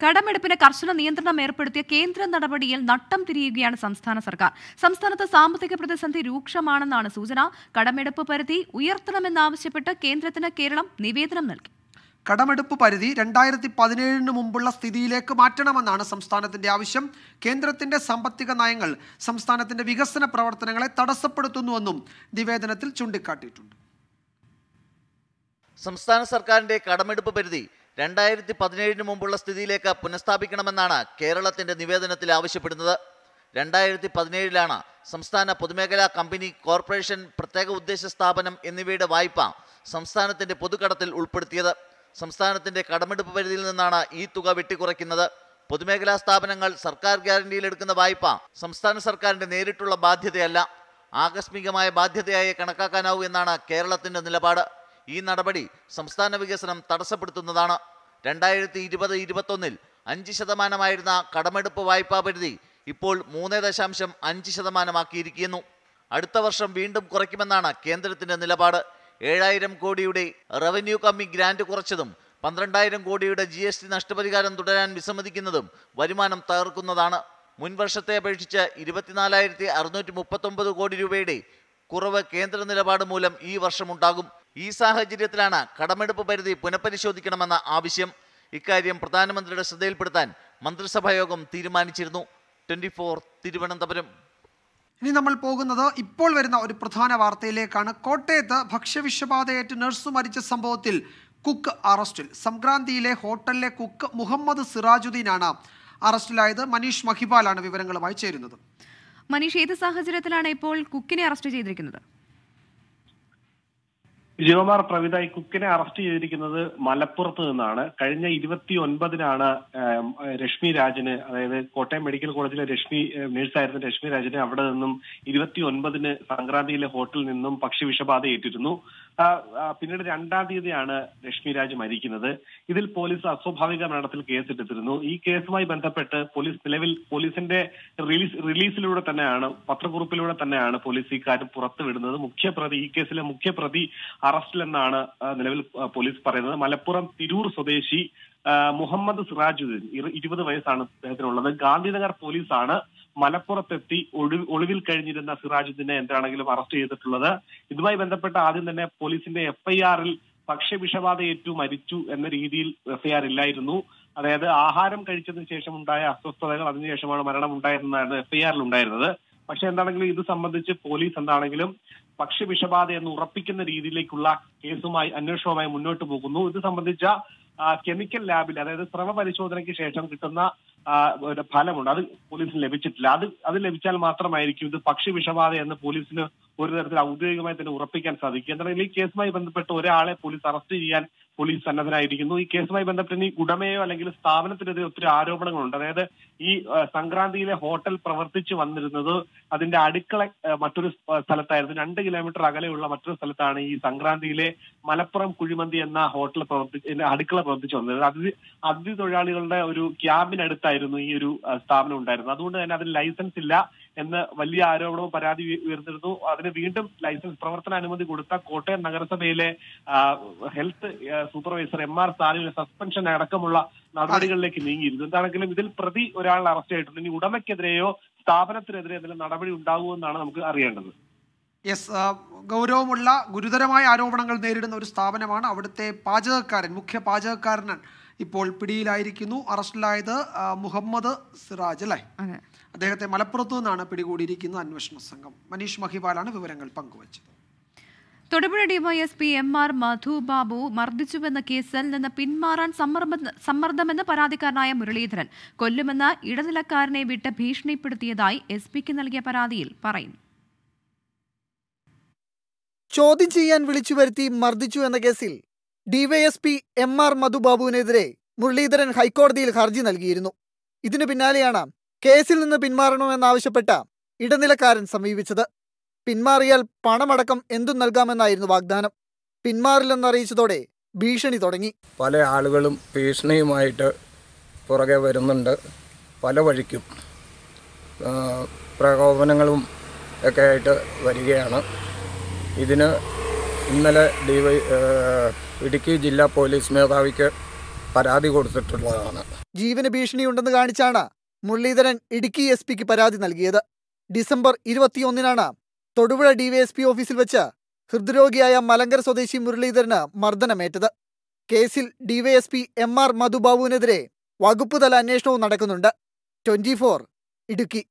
കടമെടുപ്പിന് കർശന നിയന്ത്രണം ഏർപ്പെടുത്തിയ കേന്ദ്ര നടപടിയിൽ നട്ടം തിരിയുകയാണ് സംസ്ഥാന സർക്കാർ സംസ്ഥാനത്ത് സാമ്പത്തിക പ്രതിസന്ധി രൂക്ഷമാണെന്നാണ് സൂചന കടമെടുപ്പ് പരിധി ഉയർത്തണമെന്നാവശ്യപ്പെട്ട് കേന്ദ്രത്തിന് കേരളം നിവേദനം നൽകി കടമെടുപ്പ് പരിധി രണ്ടായിരത്തി പതിനേഴിന് മുമ്പുള്ള സ്ഥിതിയിലേക്ക് മാറ്റണമെന്നാണ് സംസ്ഥാനത്തിൻ്റെ ആവശ്യം കേന്ദ്രത്തിൻ്റെ സാമ്പത്തിക നയങ്ങൾ സംസ്ഥാനത്തിൻ്റെ വികസന പ്രവർത്തനങ്ങളെ തടസ്സപ്പെടുത്തുന്നുവെന്നും നിവേദനത്തിൽ ചൂണ്ടിക്കാട്ടിയിട്ടുണ്ട് സംസ്ഥാന സർക്കാരിൻ്റെ കടമെടുപ്പ് പരിധി രണ്ടായിരത്തി പതിനേഴിന് മുമ്പുള്ള സ്ഥിതിയിലേക്ക് പുനഃസ്ഥാപിക്കണമെന്നാണ് കേരളത്തിൻ്റെ നിവേദനത്തിൽ ആവശ്യപ്പെടുന്നത് രണ്ടായിരത്തി പതിനേഴിലാണ് സംസ്ഥാന പൊതുമേഖലാ കമ്പനി കോർപ്പറേഷൻ പ്രത്യേക ഉദ്ദേശ സ്ഥാപനം എന്നിവയുടെ വായ്പ സംസ്ഥാനത്തിന്റെ പൊതുകടത്തിൽ ഉൾപ്പെടുത്തിയത് സംസ്ഥാനത്തിന്റെ കടമെടുപ്പ് പരിധിയിൽ നിന്നാണ് ഈ തുക വെട്ടിക്കുറയ്ക്കുന്നത് പൊതുമേഖലാ സ്ഥാപനങ്ങൾ സർക്കാർ ഗ്യാരണ്ടിയിൽ എടുക്കുന്ന വായ്പ സംസ്ഥാന സർക്കാരിന്റെ നേരിട്ടുള്ള ബാധ്യതയല്ല ആകസ്മികമായ ബാധ്യതയായി കണക്കാക്കാനാവൂ എന്നാണ് കേരളത്തിന്റെ നിലപാട് ഈ നടപടി സംസ്ഥാന വികസനം തടസ്സപ്പെടുത്തുന്നതാണ് രണ്ടായിരത്തി ഇരുപത് ഇരുപത്തൊന്നിൽ അഞ്ച് ശതമാനമായിരുന്ന കടമെടുപ്പ് വായ്പാ പരിധി ഇപ്പോൾ മൂന്ന് ദശാംശം അഞ്ച് ശതമാനമാക്കിയിരിക്കുന്നു അടുത്ത വർഷം വീണ്ടും കുറയ്ക്കുമെന്നാണ് കേന്ദ്രത്തിന്റെ നിലപാട് ഏഴായിരം കോടിയുടെ റവന്യൂ കമ്മി ഗ്രാന്റ് കുറച്ചതും പന്ത്രണ്ടായിരം കോടിയുടെ ജി എസ് ടി നഷ്ടപരിഹാരം തുടരാൻ വിസമ്മതിക്കുന്നതും വരുമാനം തകർക്കുന്നതാണ് മുൻവർഷത്തെ അപേക്ഷിച്ച് ഇരുപത്തിനാലായിരത്തി അറുന്നൂറ്റി മുപ്പത്തൊമ്പത് കോടി രൂപയുടെ കുറവ് കേന്ദ്ര നിലപാട് മൂലം ഈ വർഷമുണ്ടാകും ഈ സാഹചര്യത്തിലാണ് കടമെടുപ്പ് പരിധി പുനഃപരിശോധിക്കണമെന്ന ആവശ്യം ഇക്കാര്യം പ്രധാനമന്ത്രിയുടെ ശ്രദ്ധയിൽപ്പെടുത്താൻ മന്ത്രിസഭായോഗം തീരുമാനിച്ചിരുന്നു ട്വന്റി ഫോർ തിരുവനന്തപുരം ഇനി നമ്മൾ പോകുന്നത് ഇപ്പോൾ വരുന്ന ഒരു പ്രധാന വാർത്തയിലേക്കാണ് കോട്ടയത്ത് ഭക്ഷ്യവിഷബാധയേറ്റ് നഴ്സ് മരിച്ച സംഭവത്തിൽ കുക്ക് അറസ്റ്റിൽ സംക്രാന്തിയിലെ ഹോട്ടലിലെ കുക്ക് മുഹമ്മദ് സിറാജുദ്ദീനാണ് അറസ്റ്റിലായത് മനീഷ് മഹിബാലാണ് വിവരങ്ങളുമായി ചേരുന്നത് മനീഷ് ഏത് സാഹചര്യത്തിലാണ് ഇപ്പോൾ കുക്കിനെ അറസ്റ്റ് ചെയ്തിരിക്കുന്നത് ജിയോമാർ പ്രവിത ഈ കുക്കിനെ അറസ്റ്റ് ചെയ്തിരിക്കുന്നത് മലപ്പുറത്ത് നിന്നാണ് കഴിഞ്ഞ ഇരുപത്തി ഒൻപതിനാണ് രശ്മി രാജന് അതായത് കോട്ടയം മെഡിക്കൽ കോളേജിലെ രശ്മി നേഴ്സായിരുന്ന രശ്മി രാജന് അവിടെ നിന്നും ഇരുപത്തി ഒൻപതിന് സംക്രാന്തിയിലെ ഹോട്ടലിൽ നിന്നും പക്ഷി വിഷബാധ ഏറ്റിരുന്നു പിന്നീട് രണ്ടാം തീയതിയാണ് ലക്ഷ്മി രാജ് മരിക്കുന്നത് ഇതിൽ പോലീസ് അസ്വാഭാവിക മരണത്തിൽ കേസെടുത്തിരുന്നു ഈ കേസുമായി ബന്ധപ്പെട്ട് പോലീസ് നിലവിൽ പോലീസിന്റെ റിലീസ് റിലീസിലൂടെ തന്നെയാണ് പത്രക്കുറിപ്പിലൂടെ തന്നെയാണ് പോലീസ് ഈ കാര്യം പുറത്തുവിടുന്നത് മുഖ്യപ്രതി ഈ കേസിലെ മുഖ്യപ്രതി അറസ്റ്റിലെന്നാണ് നിലവിൽ പോലീസ് പറയുന്നത് മലപ്പുറം തിരൂർ സ്വദേശി മുഹമ്മദ് സിറാജുദ്ദീൻ ഇരുപത് വയസ്സാണ് അദ്ദേഹത്തിനുള്ളത് ഗാന്ധിനഗർ പോലീസാണ് മലപ്പുറത്തെത്തി ഒഴി ഒളിവിൽ കഴിഞ്ഞിരുന്ന സിറാജുദ്ദീനെ എന്താണെങ്കിലും അറസ്റ്റ് ചെയ്തിട്ടുള്ളത് ഇതുമായി ബന്ധപ്പെട്ട് ആദ്യം തന്നെ പോലീസിന്റെ എഫ്ഐആറിൽ ഭക്ഷ്യവിഷബാധയേറ്റു മരിച്ചു എന്ന രീതിയിൽ എഫ്ഐആർ ഇല്ലായിരുന്നു അതായത് ആഹാരം കഴിച്ചതിന് ശേഷം ഉണ്ടായ അസ്വസ്ഥതകൾ അതിനുശേഷമാണ് മരണം ഉണ്ടായിരുന്നതാണ് എഫ്ഐആറിൽ ഉണ്ടായിരുന്നത് പക്ഷെ എന്താണെങ്കിലും ഇത് സംബന്ധിച്ച് പോലീസ് എന്താണെങ്കിലും ഭക്ഷ്യവിഷബാധ എന്ന് ഉറപ്പിക്കുന്ന രീതിയിലേക്കുള്ള കേസുമായി അന്വേഷണവുമായി മുന്നോട്ട് പോകുന്നു ഇത് സംബന്ധിച്ച കെമിക്കൽ ലാബിൽ അതായത് സ്രവ പരിശോധനയ്ക്ക് ശേഷം കിട്ടുന്ന ഫലമുണ്ട് അത് പോലീസിന് ലഭിച്ചിട്ടില്ല അത് അത് ലഭിച്ചാൽ മാത്രമായിരിക്കും ഇത് പക്ഷി വിഷബാധ എന്ന് പോലീസിന് ഒരു തരത്തിൽ ഔദ്യോഗികമായി തന്നെ ഉറപ്പിക്കാൻ സാധിക്കും എന്നാൽ ഈ കേസുമായി ബന്ധപ്പെട്ട് ഒരാളെ പോലീസ് അറസ്റ്റ് ചെയ്യാൻ പോലീസ് സന്നദ്ധനായിരിക്കുന്നു ഈ കേസുമായി ബന്ധപ്പെട്ട് ഇനി ഉടമയോ അല്ലെങ്കിൽ സ്ഥാപനത്തിനെതിരെ ഒത്തിരി ആരോപണങ്ങളുണ്ട് അതായത് ഈ സംക്രാന്തിയിലെ ഹോട്ടൽ പ്രവർത്തിച്ചു വന്നിരുന്നത് അതിന്റെ അടുക്കള മറ്റൊരു സ്ഥലത്തായിരുന്നു രണ്ട് കിലോമീറ്റർ അകലെയുള്ള മറ്റൊരു സ്ഥലത്താണ് ഈ സംക്രാന്തിയിലെ മലപ്പുറം കുഴിമന്തി എന്ന ഹോട്ടൽ പ്രവർത്തി അടുക്കള പ്രവർത്തിച്ചു വന്നത് അതിഥി അതിഥി തൊഴിലാളികളുടെ ഒരു ക്യാബിനടുത്തായിരുന്നു ഈ ഒരു സ്ഥാപനം ഉണ്ടായിരുന്നത് അതുകൊണ്ട് തന്നെ അതിന് ലൈസൻസ് ഇല്ല എന്ന് വലിയ ആരോപണവും പരാതി ഉയർന്നിരുന്നു അതിന് വീണ്ടും ലൈസൻസ് പ്രവർത്തനാനുമതി കൊടുത്ത കോട്ടയം നഗരസഭയിലെ ഹെൽത്ത് സൂപ്പർവൈസർ എം ആർ സാലിന് സസ്പെൻഷൻ അടക്കമുള്ള നടപടികളിലേക്ക് നീങ്ങിയിരുന്നു എന്താണെങ്കിലും ഇതിൽ പ്രതി ഒരാൾ അറസ്റ്റ് ആയിട്ടുണ്ട് ഇനി ഉടമയ്ക്കെതിരെയോ സ്ഥാപനത്തിനെതിരെ എന്തെങ്കിലും നടപടി ഉണ്ടാകുമെന്നാണ് നമുക്ക് അറിയേണ്ടത് യെസ് ഗൗരവമുള്ള ഗുരുതരമായ ആരോപണങ്ങൾ നേരിടുന്ന ഒരു സ്ഥാപനമാണ് അവിടുത്തെ പാചകക്കാരൻ മുഖ്യ പാചകക്കാരനാണ് ഇപ്പോൾ പിടിയിലായിരിക്കുന്നു അറസ്റ്റിലായത് മുഹമ്മദ് സിറാജ് അല്ലേ അദ്ദേഹത്തെ മലപ്പുറത്തു നിന്നാണ് പിടികൂടിയിരിക്കുന്നത് അന്വേഷണ സംഘം മനീഷ് മഹിപാലാണ് വിവരങ്ങൾ പങ്കുവച്ചത് Thodupuzha DYSP M R Madhu Babu മർദ്ദിച്ചുവെന്ന കേസിൽ നിന്ന് പിന്മാറാൻ സമ്മർദ്ദമെന്ന് പരാതിക്കാരനായ മുരളീധരൻ കൊല്ലുമെന്ന ഇടനിലക്കാരനെ വിട്ട് ഭീഷണിപ്പെടുത്തിയതായി എസ് പിക്ക് നൽകിയ പരാതിയിൽ പറയുന്നു ചോദ്യം ചെയ്യാൻ വിളിച്ചു വരുത്തി മർദ്ദിച്ചു എന്ന കേസിൽ ഡിവൈഎസ്പി എം ആർ മധുബാബുവിനെതിരെ മുരളീധരൻ ഹൈക്കോടതിയിൽ ഹർജി നൽകിയിരുന്നു ഇതിനു പിന്നാലെയാണ് കേസിൽ നിന്ന് പിന്മാറണമെന്നാവശ്യപ്പെട്ട ഇടനിലക്കാരൻ സമീപിച്ചത് പിന്മാറിയാൽ പണമടക്കം എന്തും നൽകാമെന്നായിരുന്നു വാഗ്ദാനം പിന്മാറില്ലെന്നറിയിച്ചതോടെ ഭീഷണി തുടങ്ങി പല ആളുകളും ഭീഷണിയുമായിട്ട് പുറകെ വരുന്നുണ്ട് പല വഴിക്കും പ്രകോപനങ്ങളും ഒക്കെ ആയിട്ട് വരികയാണ് ഇതിന് ഇന്നലെ ഡി വൈ ഇടുക്കി ജില്ലാ പോലീസ് മേധാവിക്ക് പരാതി കൊടുത്തിട്ടുള്ളതാണ് ജീവന ഭീഷണിയുണ്ടെന്ന് കാണിച്ചാണ് മുരളീധരൻ ഇടുക്കി എസ് പിക്ക് പരാതി നൽകിയത് ഡിസംബർ ഇരുപത്തിയൊന്നിനാണ് തൊടുപുഴ ഡിവൈഎസ്പി ഓഫീസിൽ വെച്ച് ഹൃദ്രോഗിയായ മലങ്കര സ്വദേശി മുരളീധരന് മർദ്ദനമേറ്റത് കേസിൽ ഡിവൈഎസ്പി എം ആർ മധുബാബുവിനെതിരെ വകുപ്പ് തല അന്വേഷണവും നടക്കുന്നുണ്ട് ട്വന്റി ഫോർ ഇടുക്കി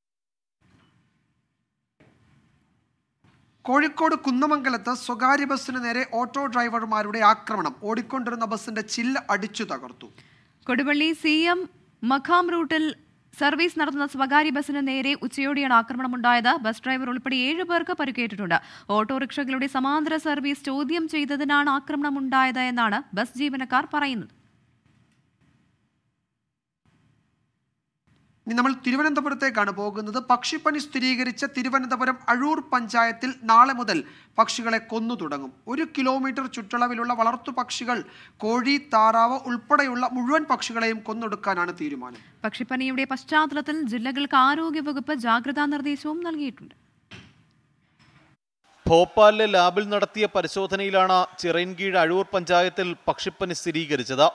കോഴിക്കോട് കുന്നമംഗലത്ത് സ്വകാര്യ ബസ്സിന് നേരെ ഓട്ടോ ഡ്രൈവർമാരുടെ ആക്രമണം ഓടിക്കൊണ്ടിരുന്ന ബസ്സിന്റെ ചില്ല് അടിച്ചു തകർത്തു കൊടുവള്ളി സി എം മഖാം റൂട്ടിൽ സർവീസ് നടത്തുന്ന സ്വകാര്യ ബസിന് നേരെ ഉച്ചയോടെയാണ് ആക്രമണമുണ്ടായത് ബസ് ഡ്രൈവർ ഉൾപ്പെടെ ഏഴ് പേർക്ക് പരിക്കേറ്റിട്ടുണ്ട് ഓട്ടോറിക്ഷകളുടെ സമാന്തര സർവീസ് ചോദ്യം ചെയ്തതിനാണ് ആക്രമണമുണ്ടായത് എന്നാണ് ബസ് ജീവനക്കാർ പറയുന്നത് ഇനി നമ്മൾ തിരുവനന്തപുരത്തേക്കാണ് പോകുന്നത് പക്ഷിപ്പനി സ്ഥിരീകരിച്ച തിരുവനന്തപുരം അഴൂർ പഞ്ചായത്തിൽ നാളെ മുതൽ പക്ഷികളെ കൊന്നു തുടങ്ങും ഒരു കിലോമീറ്റർ ചുറ്റളവിലുള്ള വളർത്തു പക്ഷികൾ കോഴി താറാവ് ഉൾപ്പെടെയുള്ള മുഴുവൻ പക്ഷികളെയും കൊന്നൊടുക്കാനാണ് തീരുമാനം പക്ഷിപ്പനിയുടെ പശ്ചാത്തലത്തിൽ ജില്ലകൾക്ക് ആരോഗ്യവകുപ്പ് ജാഗ്രതാ നിർദ്ദേശവും നൽകിയിട്ടുണ്ട് ഭോപ്പാലിലെ ലാബിൽ നടത്തിയ പരിശോധനയിലാണ് ചിറയിൻകീഴ് അഴൂർ പഞ്ചായത്തിൽ പക്ഷിപ്പനി സ്ഥിരീകരിച്ചത്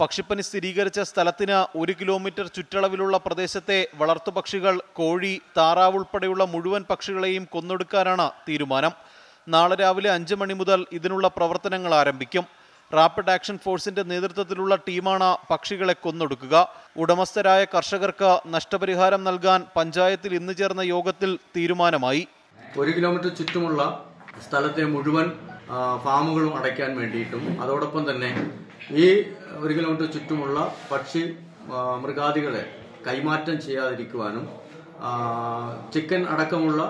പക്ഷിപ്പനി സ്ഥിരീകരിച്ച സ്ഥലത്തിന് ഒരു കിലോമീറ്റർ ചുറ്റളവിലുള്ള പ്രദേശത്തെ വളർത്തുപക്ഷികൾ കോഴി താറാവ് ഉൾപ്പെടെയുള്ള മുഴുവൻ പക്ഷികളെയും കൊന്നൊടുക്കാനാണ് തീരുമാനം നാളെ രാവിലെ അഞ്ച് മണി മുതൽ ഇതിനുള്ള പ്രവർത്തനങ്ങൾ ആരംഭിക്കും റാപ്പിഡ് ആക്ഷൻ ഫോഴ്സിന്റെ നേതൃത്വത്തിലുള്ള ടീമാണ് പക്ഷികളെ കൊന്നൊടുക്കുക ഉടമസ്ഥരായ കർഷകർക്ക് നഷ്ടപരിഹാരം നൽകാൻ പഞ്ചായത്തിൽ ഇന്ന് ചേർന്ന യോഗത്തിൽ തീരുമാനമായി ഒരു കിലോമീറ്റർ ചുറ്റുമുള്ള സ്ഥലത്തെ മുഴുവൻ ഫാമുകളും അടയ്ക്കാൻ വേണ്ടിയിട്ടും അതോടൊപ്പം തന്നെ ഈ ഒരു കിലോമീറ്റർ ചുറ്റുമുള്ള പക്ഷി മൃഗാദികളെ കൈമാറ്റം ചെയ്യാതിരിക്കുവാനും ചിക്കൻ അടക്കമുള്ള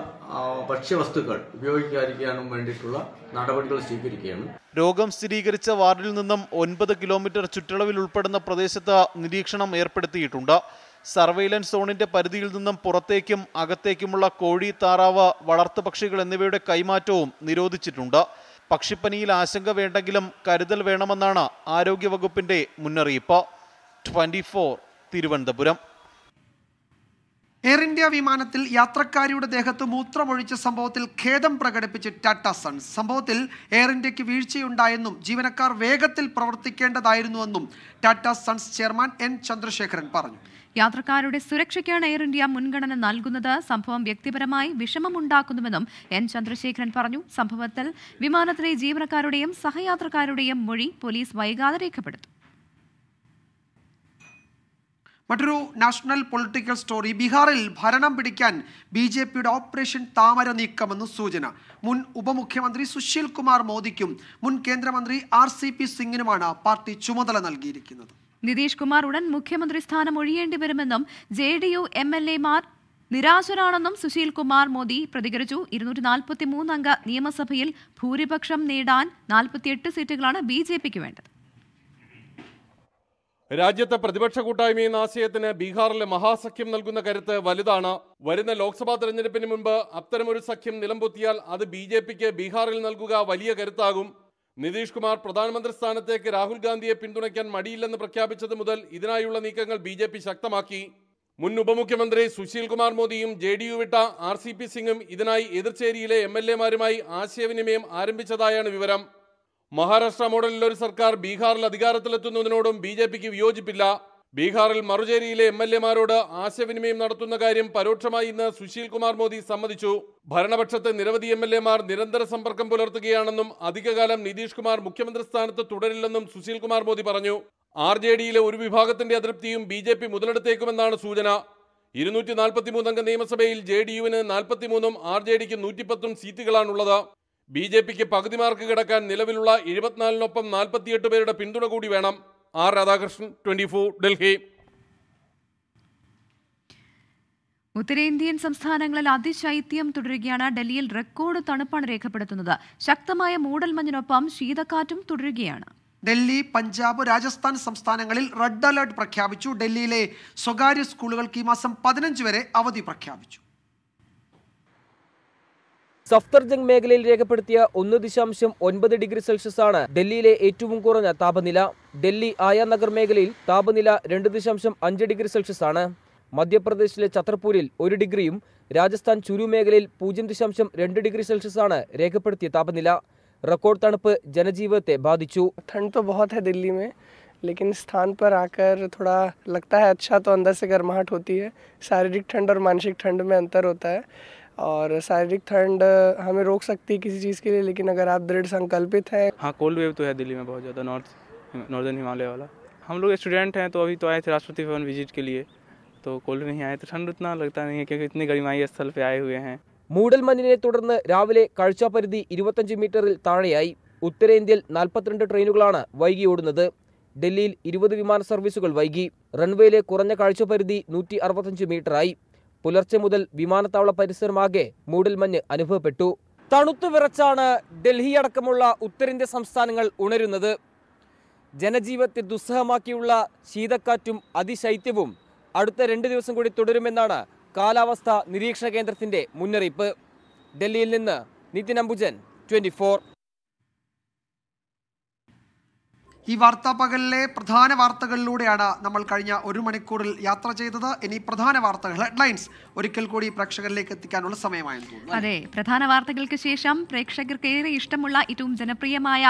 ഭക്ഷ്യവസ്തുക്കൾ ഉപയോഗിക്കാതിരിക്കാനും വേണ്ടിയിട്ടുള്ള നടപടികൾ സ്വീകരിക്കുകയാണ് രോഗം സ്ഥിരീകരിച്ച വാർഡിൽ നിന്നും ഒൻപത് കിലോമീറ്റർ ചുറ്റളവിൽ ഉൾപ്പെടുന്ന പ്രദേശത്ത് നിരീക്ഷണം ഏർപ്പെടുത്തിയിട്ടുണ്ട് സർവൈലൻസ് സോണിന്റെ പരിധിയിൽ നിന്നും പുറത്തേക്കും അകത്തേക്കുമുള്ള കോഴി താറാവ് വളർത്തു പക്ഷികൾ എന്നിവയുടെ കൈമാറ്റവും നിരോധിച്ചിട്ടുണ്ട് പക്ഷിപ്പനിയിൽ ആശങ്ക വേണ്ടെങ്കിലും കരുതൽ വേണമെന്നാണ് ആരോഗ്യവകുപ്പിന്റെ മുന്നറിയിപ്പ് twenty four Thiruvananthapuram Air India വിമാനത്തിൽ യാത്രക്കാരിയുടെ ദേഹത്ത് മൂത്രമൊഴിച്ച സംഭവത്തിൽ ഖേദം പ്രകടിപ്പിച്ച് ടാറ്റ സൺസ് സംഭവത്തിൽ എയർ ഇന്ത്യക്ക് വീഴ്ചയുണ്ടായെന്നും ജീവനക്കാർ വേഗത്തിൽ പ്രവർത്തിക്കേണ്ടതായിരുന്നുവെന്നും Tata Sons chairman N Chandrasekaran പറഞ്ഞു യാത്രക്കാരുടെ സുരക്ഷയ്ക്കാണ് എയർ ഇന്ത്യ മുൻഗണന നൽകുന്നത് സംഭവം വ്യക്തിപരമായി വിഷമമുണ്ടാക്കുന്നുവെന്നും എൻ ചന്ദ്രശേഖരൻ പറഞ്ഞു സംഭവത്തിൽ വിമാനത്തിലെ ജീവനക്കാരുടെയും സഹയാത്രക്കാരുടെയും മൊഴി പോലീസ് വൈകാതെ രേഖപ്പെടുത്തും മറ്റൊരു നാഷണൽ പൊളിറ്റിക്കൽ സ്റ്റോറി ബീഹാറിൽ ഭരണം പിടിക്കാൻ ബി ജെ പിയുടെ ഓപ്പറേഷൻ താമര നീക്കമെന്ന് സൂചന മുൻ ഉപമുഖ്യമന്ത്രി സുശീൽ കുമാർ മോദിക്കും മുൻ കേന്ദ്രമന്ത്രി ആർ സി പി സിംഗിനുമാണ് പാർട്ടി ചുമതല നൽകിയിരിക്കുന്നത് നിതീഷ് കുമാർ ഉടൻ മുഖ്യമന്ത്രി സ്ഥാനം ഒഴിയേണ്ടി വരുമെന്നും J D U M L എമാർ നിരാശരാണെന്നും സുശീൽ കുമാർ മോദി പ്രതികരിച്ചു ഇരുന്നൂറ്റി നാൽപ്പത്തി മൂന്നംഗ നിയമസഭയിൽ ഭൂരിപക്ഷം നേടാൻ നാൽപ്പത്തിയെട്ട് സീറ്റുകളാണ് ബി ജെ പിക്ക് വേണ്ടത് രാജ്യത്തെ പ്രതിപക്ഷ കൂട്ടായ്മ എന്ന ആശയത്തിന് ബീഹാറിലെ മഹാസഖ്യം നൽകുന്ന കരുത്ത് വലുതാണ് വരുന്ന ലോക്സഭാ തെരഞ്ഞെടുപ്പിന് മുൻപ് അത്തരമൊരു സഖ്യം നിലംപൊത്തിയാൽ അത് ബി ജെ പിക്ക് ബീഹാറിൽ നൽകുക വലിയ കരുത്താകും നിതീഷ് കുമാർ പ്രധാനമന്ത്രി സ്ഥാനത്തേക്ക് രാഹുൽ ഗാന്ധിയെ പിന്തുണയ്ക്കാൻ മടിയില്ലെന്ന് പ്രഖ്യാപിച്ചത് മുതൽ ഇതിനായുള്ള നീക്കങ്ങൾ ബി ജെ പി ശക്തമാക്കി മുൻ ഉപമുഖ്യമന്ത്രി സുശീൽ കുമാർ മോദിയും ജെ ഡി യു വിട്ട ആർ സി പി സിംഗും ഇതിനായി എതിർച്ചേരിയിലെ എം എൽ എമാരുമായി ആശയവിനിമയം ആരംഭിച്ചതായാണ് വിവരം മഹാരാഷ്ട്ര മോഡലിൽ ഒരു സർക്കാർ ബീഹാറിൽ അധികാരത്തിലെത്തുന്നതിനോടും ബി ജെ പിക്ക് വിയോജിപ്പില്ല ബീഹാറിൽ മറുചേരിയിലെ എം എൽ എമാരോട് ആശയവിനിമയം നടത്തുന്ന കാര്യം പരോക്ഷമായി ഇന്ന് സുശീൽ കുമാർ മോദി സമ്മതിച്ചു ഭരണപക്ഷത്തെ നിരവധി എം എൽ എമാർ നിരന്തര സമ്പർക്കം പുലർത്തുകയാണെന്നും അധികകാലം നിതീഷ് കുമാർ മുഖ്യമന്ത്രി സ്ഥാനത്ത് തുടരില്ലെന്നും സുശീൽ കുമാർ മോദി പറഞ്ഞു ആർ ജെ ഡിയിലെ ഒരു വിഭാഗത്തിന്റെ അതൃപ്തിയും ബി ജെ പി മുതലെടുത്തേക്കുമെന്നാണ് സൂചന ഇരുന്നൂറ്റി മൂന്നംഗ നിയമസഭയിൽ ജെ ഡി യുവിന് നാൽപ്പത്തിമൂന്നും ആർ ജെ ഡിക്ക് നൂറ്റിപ്പത്തും സീറ്റുകളാണുള്ളത് ബി ജെ പിക്ക് പകുതി മാർക്ക് കിടക്കാൻ നിലവിലുള്ള എഴുപത്തിനാലിനൊപ്പം നാൽപ്പത്തിയെട്ട് പേരുടെ പിന്തുണ കൂടി വേണം R Radhakrishnan twenty four Delhi ഉത്തരേന്ത്യൻ സംസ്ഥാനങ്ങളിൽ അതിശൈത്യം തുടരുകയാണ് ഡൽഹിയിൽ റെക്കോർഡ് തണുപ്പാണ് രേഖപ്പെടുത്തുന്നത് ശക്തമായ മൂടൽമഞ്ഞിനൊപ്പം ശീതക്കാറ്റും തുടരുകയാണ് ഡൽഹി പഞ്ചാബ് രാജസ്ഥാൻ സംസ്ഥാനങ്ങളിൽ റെഡ് അലർട്ട് പ്രഖ്യാപിച്ചു ഡൽഹിയിലെ സ്വകാര്യ സ്കൂളുകൾക്ക് ഈ മാസം പതിനഞ്ച് വരെ അവധി പ്രഖ്യാപിച്ചു സഫ്തർജംഗ് മേഖലയിൽ രേഖപ്പെടുത്തിയ ഒന്ന് ദശാംശം ഒൻപത് ഡിഗ്രി സെൽഷ്യസ് ആണ് ഡൽഹിയിലെ ഏറ്റവും കുറഞ്ഞ താപനില ഡൽഹി ആയാനഗർ മേഖലയിൽ താപനില രണ്ട് ദശാംശം അഞ്ച് ഡിഗ്രി സെൽഷ്യസ് ആണ് മധ്യപ്രദേശിലെ ഛത്രപൂരിൽ ഒരു ഡിഗ്രിയും രാജസ്ഥാൻ ചുരു മേഖലയിൽ പൂജ്യം ദശാംശം രണ്ട് ഡിഗ്രി സെൽഷ്യസ് ആണ് രേഖപ്പെടുത്തിയ താപനില റെക്കോർഡ് തണുപ്പ് ജനജീവിതത്തെ ബാധിച്ചു തണുപ്പ് ബഹുത് ദില്ലി മേ लेकिन स्थान पर आकर थोड़ा लगता है अच्छा तो अंदर से गर्माहट होती है शारीरिक ठंड और मानसिक ठंड में अंतर होता है और शारीरिक ठंड हमें रोक सकती है किसी चीज़ के लिए लेकिन अगर आप दृढ़ संकल्पित हैं हाँ कोल्ड वेव तो है दिल्ली में बहुत ज़्यादा नॉर्थ नॉर्दर्न हिमालय वाला हम लोग स्टूडेंट हैं तो अभी तो आए थे राष्ट्रपति भवन विजिट के लिए तो कोल्ड नहीं आए तो ठंड उतना लगता नहीं है क्योंकि इतने गरिमाई स्थल पर आए हुए हैं मूडल रे മൂടൽമഞ്ഞിനെ തുടർന്ന് രാവിലെ കാഴ്ചാപരിധി ഇരുപത്തഞ്ച് മീറ്ററിൽ താഴെയായി ഉത്തരേന്ത്യയിൽ നാൽപ്പത്തിരണ്ട് ട്രെയിനുകളാണ് വൈകി ഓടുന്നത് ഡൽഹിയിൽ ഇരുപത് വിമാന സർവീസുകൾ വൈകി റൺവേയിലെ കുറഞ്ഞ കാഴ്ചപരിധി നൂറ്റി അറുപത്തഞ്ച് മീറ്ററായി പുലർച്ചെ മുതൽ വിമാനത്താവള പരിസരമാകെ മൂടൽമഞ്ഞ് അനുഭവപ്പെട്ടു തണുത്തു വിറച്ചാണ് ഡൽഹി അടക്കമുള്ള ഉത്തരേന്ത്യൻ സംസ്ഥാനങ്ങൾ ഉണരുന്നത് ജനജീവിതത്തെ ദുസ്സഹമാക്കിയുള്ള ശീതക്കാറ്റും അതിശൈത്യവും അടുത്ത രണ്ട് ദിവസം കൂടി തുടരുമെന്നാണ് കാലാവസ്ഥാ നിരീക്ഷണ കേന്ദ്രത്തിന്റെ മുന്നറിയിപ്പ് ഡൽഹിയിൽ നിന്ന് നിതിൻ അംബുജൻ ട്വൻറ്റി ഈ വാർത്താ പകലിലെ പ്രധാന വാർത്തകളിലൂടെയാണ് നമ്മൾ കഴിഞ്ഞ ഒരു മണിക്കൂറിൽ യാത്ര ചെയ്തത് ഇനി പ്രധാന വാർത്തകൾ ഹെഡ്ലൈൻസ് ഒരിക്കൽ കൂടി പ്രേക്ഷകരിലേക്ക് എത്തിക്കാനുള്ള സമയമായെന്ന് തോന്നുന്നു അതെ പ്രധാന വാർത്തകൾക്ക് ശേഷം പ്രേക്ഷകർക്ക് ഏറെ ഇഷ്ടമുള്ള ഏറ്റവും ജനപ്രിയമായ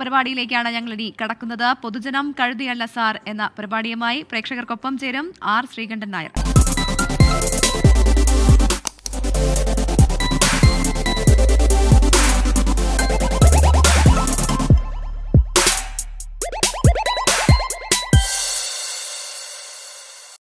പരിപാടിയിലേക്കാണ് ഞങ്ങൾ ഇനി കടക്കുന്നത് പൊതുജനം കഴുതിയല്ല സാർ എന്ന പരിപാടിയുമായി പ്രേക്ഷകർക്കൊപ്പം ചേരും ആർ ശ്രീകണ്ഠൻ നായർ